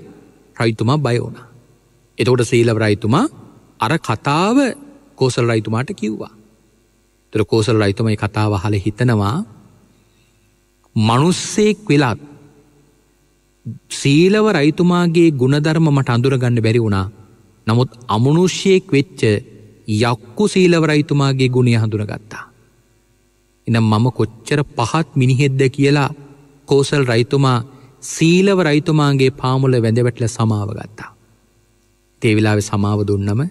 රයිතුමා බයෝන. එතකොට සීලව රයිතුමා අර කතාව කෝසල් රයිතුමාට කිව්වා. තර කෝසල් රයිතුමයි කතාව හල හිතනවා මනුස්සෙක් වෙලාත් සීලව රයිතුමාගේ ගුණධර්ම මට අඳුරගන්න බැරි වුණා නමුත් අමනුෂ්‍යයෙක් වෙච්ච යක්කු සීලව රයිතුමාගේ ගුණය හඳුනගත්තා. එනම් මම කොච්චර පහත් මිනිහෙද්ද කියලා කෝසල් රයිතුමා සීලව රයිතුමාගේ පාමුල වැඳවැටල සමාව ගත්තා. තේවිලාවෙ සමාව දුන්නම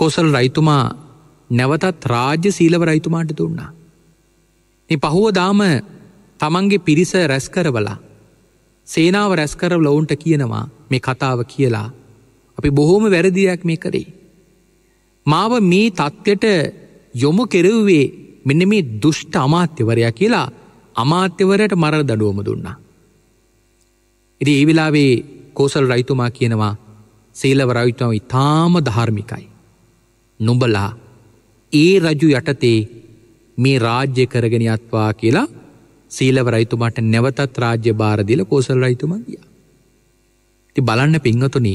කොසල් රයිතුමා නැවතත් රාජ්‍ය සීලව රයිතුමාට දුන්නා. එ පහුවදාම තමන්ගේ පිරිස රැස්කරවලා සේනාව රැස්කරව ලොවුන්ට කියනවා මේ කතාව කියලා අපි බොහෝම වැරදියක් මේ කරේ. මාව මේ තත්ත්වයට යොමු කෙරව්වේ මෙන්න මේ දුෂ්ට අමාත්‍යවරයා කියලා අමාත්‍යවරයට මරණ දඩුවම දුන්නා. ඉති ඒ වෙලාවේ කෝසල් රයිතුමා කියනවා සේලව රයිතුම ඉතාම ධාර්මිකයි. නුඹලා ඒ රජු යටතේ මේ රාජ්‍ය කරගෙන අත්වා කියලා සීලව රයිතුමාට නැවතත් රාජ්‍ය භාරදිල කෝසල් රයිතුමා ගිය. ති බලන්න පිංහතුන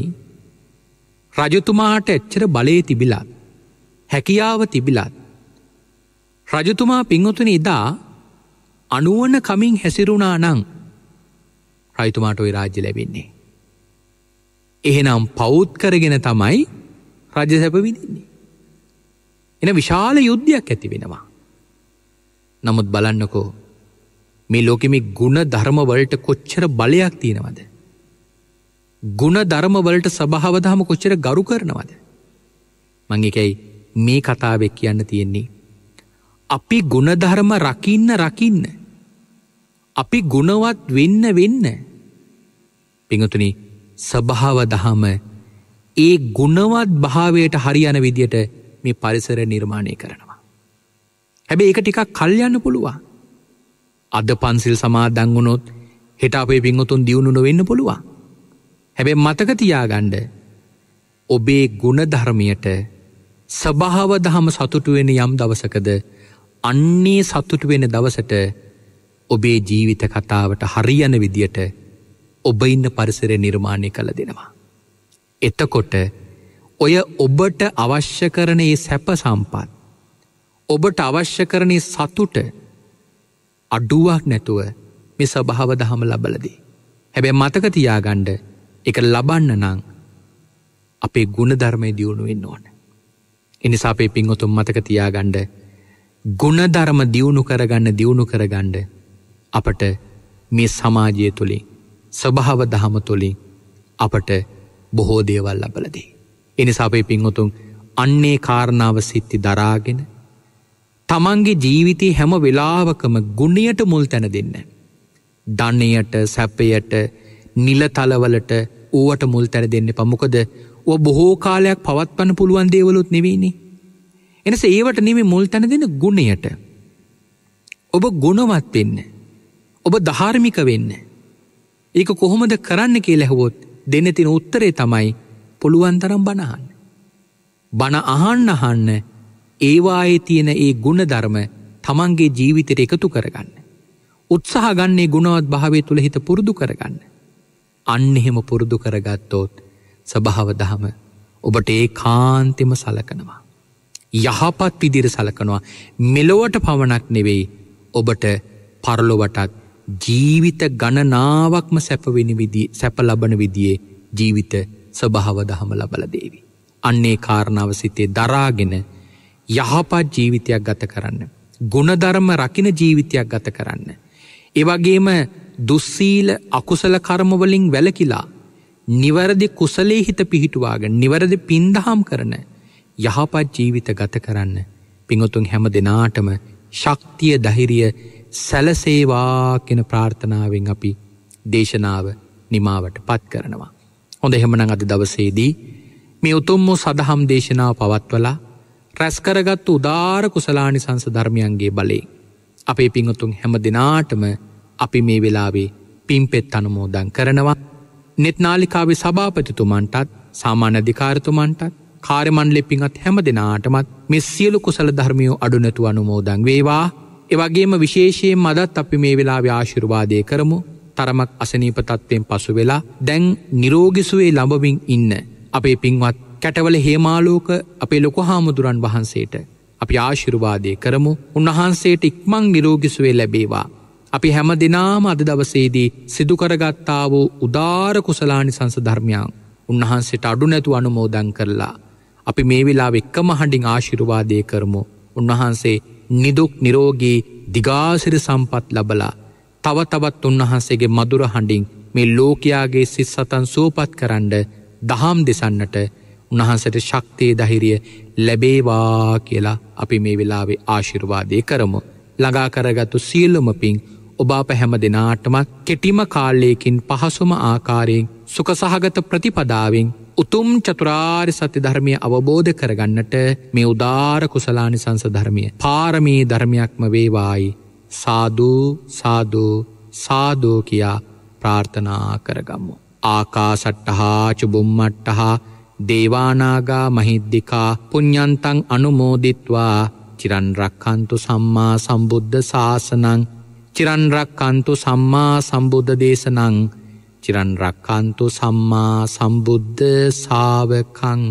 රජතුමාට එච්චර බලය තිබිලත් හැකියාව තිබිලත් රජතුමා පිංහොතුන ඉදා අනුවන කමින් හැසිරුණා නං රයිතුමාට ඔයි රාජ්‍ය ලැබෙන්නේ. එහෙනම් පෞද් කරගෙන තමයි රජ සැපවිදින්නේ. එන විශාල යුද්ධයක් ඇති වෙනවා. නමුත් බලන්නකෝ මේ ලෝකෙම ගුණ ධර්මවලට කොච්චර බලයක් තියෙනවද. ගුණ ධර්මවලට සභාවදහම කොච්චර ගරු කරනවද. මං එකයි මේ කතාවෙක් කියන්න තියෙන්නේ අපි ගුණධර්ම රකින්න රකින්න. අපි ගුණවත් වෙන්න වෙන්න. පිඟතුනි සභාව දහම ඒ ගුණවත් භාවයට හරියන විදියට මේ පරිසර නිර්මාණය කරනවා. හැබැ එක ටිකක් කල්යන්න පුළුවන්. අද පන්සිල් සමාදංගුණොත් හෙට අපේ පිංහතුන් දියුණු නොවෙන්න පුළුවන්. හැබැ මතක තියාගණ්ඩ ඔබේ ගුණධර්මයට සභාව දහම සතුටුවෙන යම් දවසකද අන්නේ සතුට වෙන දවසට ඔබේ ජීවිත කතාවට හරියන විදියට ඔබ ඉන්න පරිසරය නිර්මාණය කළ දෙනවා. එතකොට ඔය ඔබට අවශ්‍ය කරන ඒ සැප සම්පත් ඔබට අවශ්‍ය කරනේ සතුට අඩුවක් නැතුව මේ සභාව දහම ලබලදී. හැබැ මතක තියාගණ්ඩ එක ලබන්න නං අපේ ගුණධර්මය දියුණුවෙන් ඕන. එනිසා අපේ පින් ඔතුම් මතක තියාගණ්ඩ ගුණධර්ම දියුණු කරගන්න දියුණු කරගණ්ඩ අපට මේ සමාජය තුළින් ස්වභාව දහම තුළින් අපට බොහෝ දේවල් ලබලදී. එනිසා අපේ පින්වතුන් අන්නේ කාරණාව සිත්ති දරාගෙන තමන්ගේ ජීවිතය හැම වෙලාවකම ගුණයට මුල් තැන දෙන්න. ධන්නේයට සැපයට නිලතලවලට ඌවට මුල් තැන දෙන්න පමුකද ඔ බොහෝ කාලයක් පවත්වන්න පුළුවන් දේවලුත් නෙවීනිි එනස ඒවට නෙමේ මුල් තැන දෙන ගුණයට. ඔබ ගුණවත් වෙන්න. ඔබ ධාර්මික වෙන්න. ඒක කොහොමද කරන්න කියලා ඇහුවොත් දෙන්න තියෙන උත්තරේ තමයි පුළුවන් තරම් බණ අහන්න. බණ අහන්න අහන්න ඒවායේ තියෙන ඒ ගුණධර්ම තමන්ගේ ජීවිතයට එකතු කරගන්න. උත්සාහ ගන්නේ ගුණවත් භාවය තුළ හිත පුරුදු කරගන්න. අන්න එහෙම පුරුදු කරගත්තෝත් සභාව දහම ඔබට ඒ කාන්තිම සලකනවා. යහපත් විදිර සලකනවා මෙලොවට පවණක් නෙවෙයි ඔබට පරලොවටත් ජීවිත ගණනාවක්ම සැපවෙන සැප ලබන විදියේ ජීවිත ස්වභාව දහම ලබල දේවි. අන්නේ කාරණාව සිතේ දරාගෙන යහපත් ජීවිතයක් ගත කරන්න. ගුණධර්ම රකින ජීවිතයක් ගත කරන්න. එවගේම දුස්සීල අකුසල කර්මවලින් වැලකිලා නිවැරදි කුසලේ හිත පිහිටුවාගෙන නිවැරදි පින්දහම් කරන යහපත් ජීවිත ගත කරන්න පිඟුතුන් හැම දෙනාටම ශක්තිය දහිරිය සැලසේවා කෙන ප්‍රාර්ථනාවෙන් අපි දේශනාව නිමාවට පත් කරනවා. හොඳ එහෙමනං අද දවසේදී මේ උතුම්මෝ සදහම් දේශනාව පවත්වලා රැස්කරගත්තු උදාර කුසලානි සංස ධර්මයන්ගේ බලේ. අපේ පිංහතුන් හැම දෙනාටම අපි මේ වෙලාවේ පිම්පෙත් අනුමෝදන් කරනවා. නෙත්නාලිකාවේ සභාපතිතුමන්ටත් සාමාන්‍ය අධිකාරතුමන්ටත් කාර්මණ්ලෙ පිංහත් හැම දෙනාටමත් මෙ සියලු කුසල ධර්මියෝ අඩුනැතු අනුමෝදං වේවා එවගේම විශේෂයෙන් මදත් අපි මේ වෙලා ව්‍යාශිරුවාදය කරමු තරමක් අසනීපතත්වයෙන් පසු වෙලා දැන් නිරෝගිසුවේ ළඹවින් ඉන්න අපේ පින්වත් කැටවල හේමාලෝක අපේ ලොකො හාමුදුරන් වහන්සේට අපි ආශිරුවාදය කරමු උන්වහන්සේට ඉක්මං නිරෝගිසුවේ ලැබේවා අපි හැම දෙනාම අද දවසේදී සිදුකරගත්තා වූ උදාර කුසලානි සංසධර්මයන් උන්වහන්සේට අඩු නැතු අනුමෝදන් කරලා අපි මේ වෙලා එක්කම හඬින් ආශිරුවාදය කරමු. උන්වහන්සේ නිදුක් නිරෝගී දිගාසිරි සම්පත් ලබලා තව තවත් උන්වහන්සේගේ මදුර හඬින් මේ ලෝකයාගේ සිත් සතන් සුවපත් කරන්න දහම් දෙසන්නට උන්වහන්සට ශක්තිය දහිරිය ලැබේවා කියලා අපි මේ වෙලාවේ ආශිර්වාදය කරමු. ළඟා කරගත්තු සියල්ලුම පින් ඔබ අප හැම දෙනාටමත් කෙටිම කාල්ලයකින් පහසුම ආකාරයෙන් සුකසහගත ප්‍රතිපදාවෙන් උතුම් චතුරාර් සත්‍ය ධර්මය අවබෝධ කරගන්නට මේ උදාර කුසලානි සංස ධර්මය පාරමී ධර්මයක්ම වේවායි සාධූ සාධූ සාධෝ කියා ප්‍රාර්ථනා කරගම්මු. ආකා සට්ටහා චුබුම්මට්ටහා දේවානාගා මහිද්දිකා පුඤ්ඥන්තං අනුමෝදිත්වා චිරන්රක්කන්තු සම්මා සම්බුද්ධ ශාසනං චිරන්රක්කන්තු සම්මා සම්බුද්ධ දේශනං චිරන් රක්කන්තු සම්මා සම්බුද්ධ සාවකං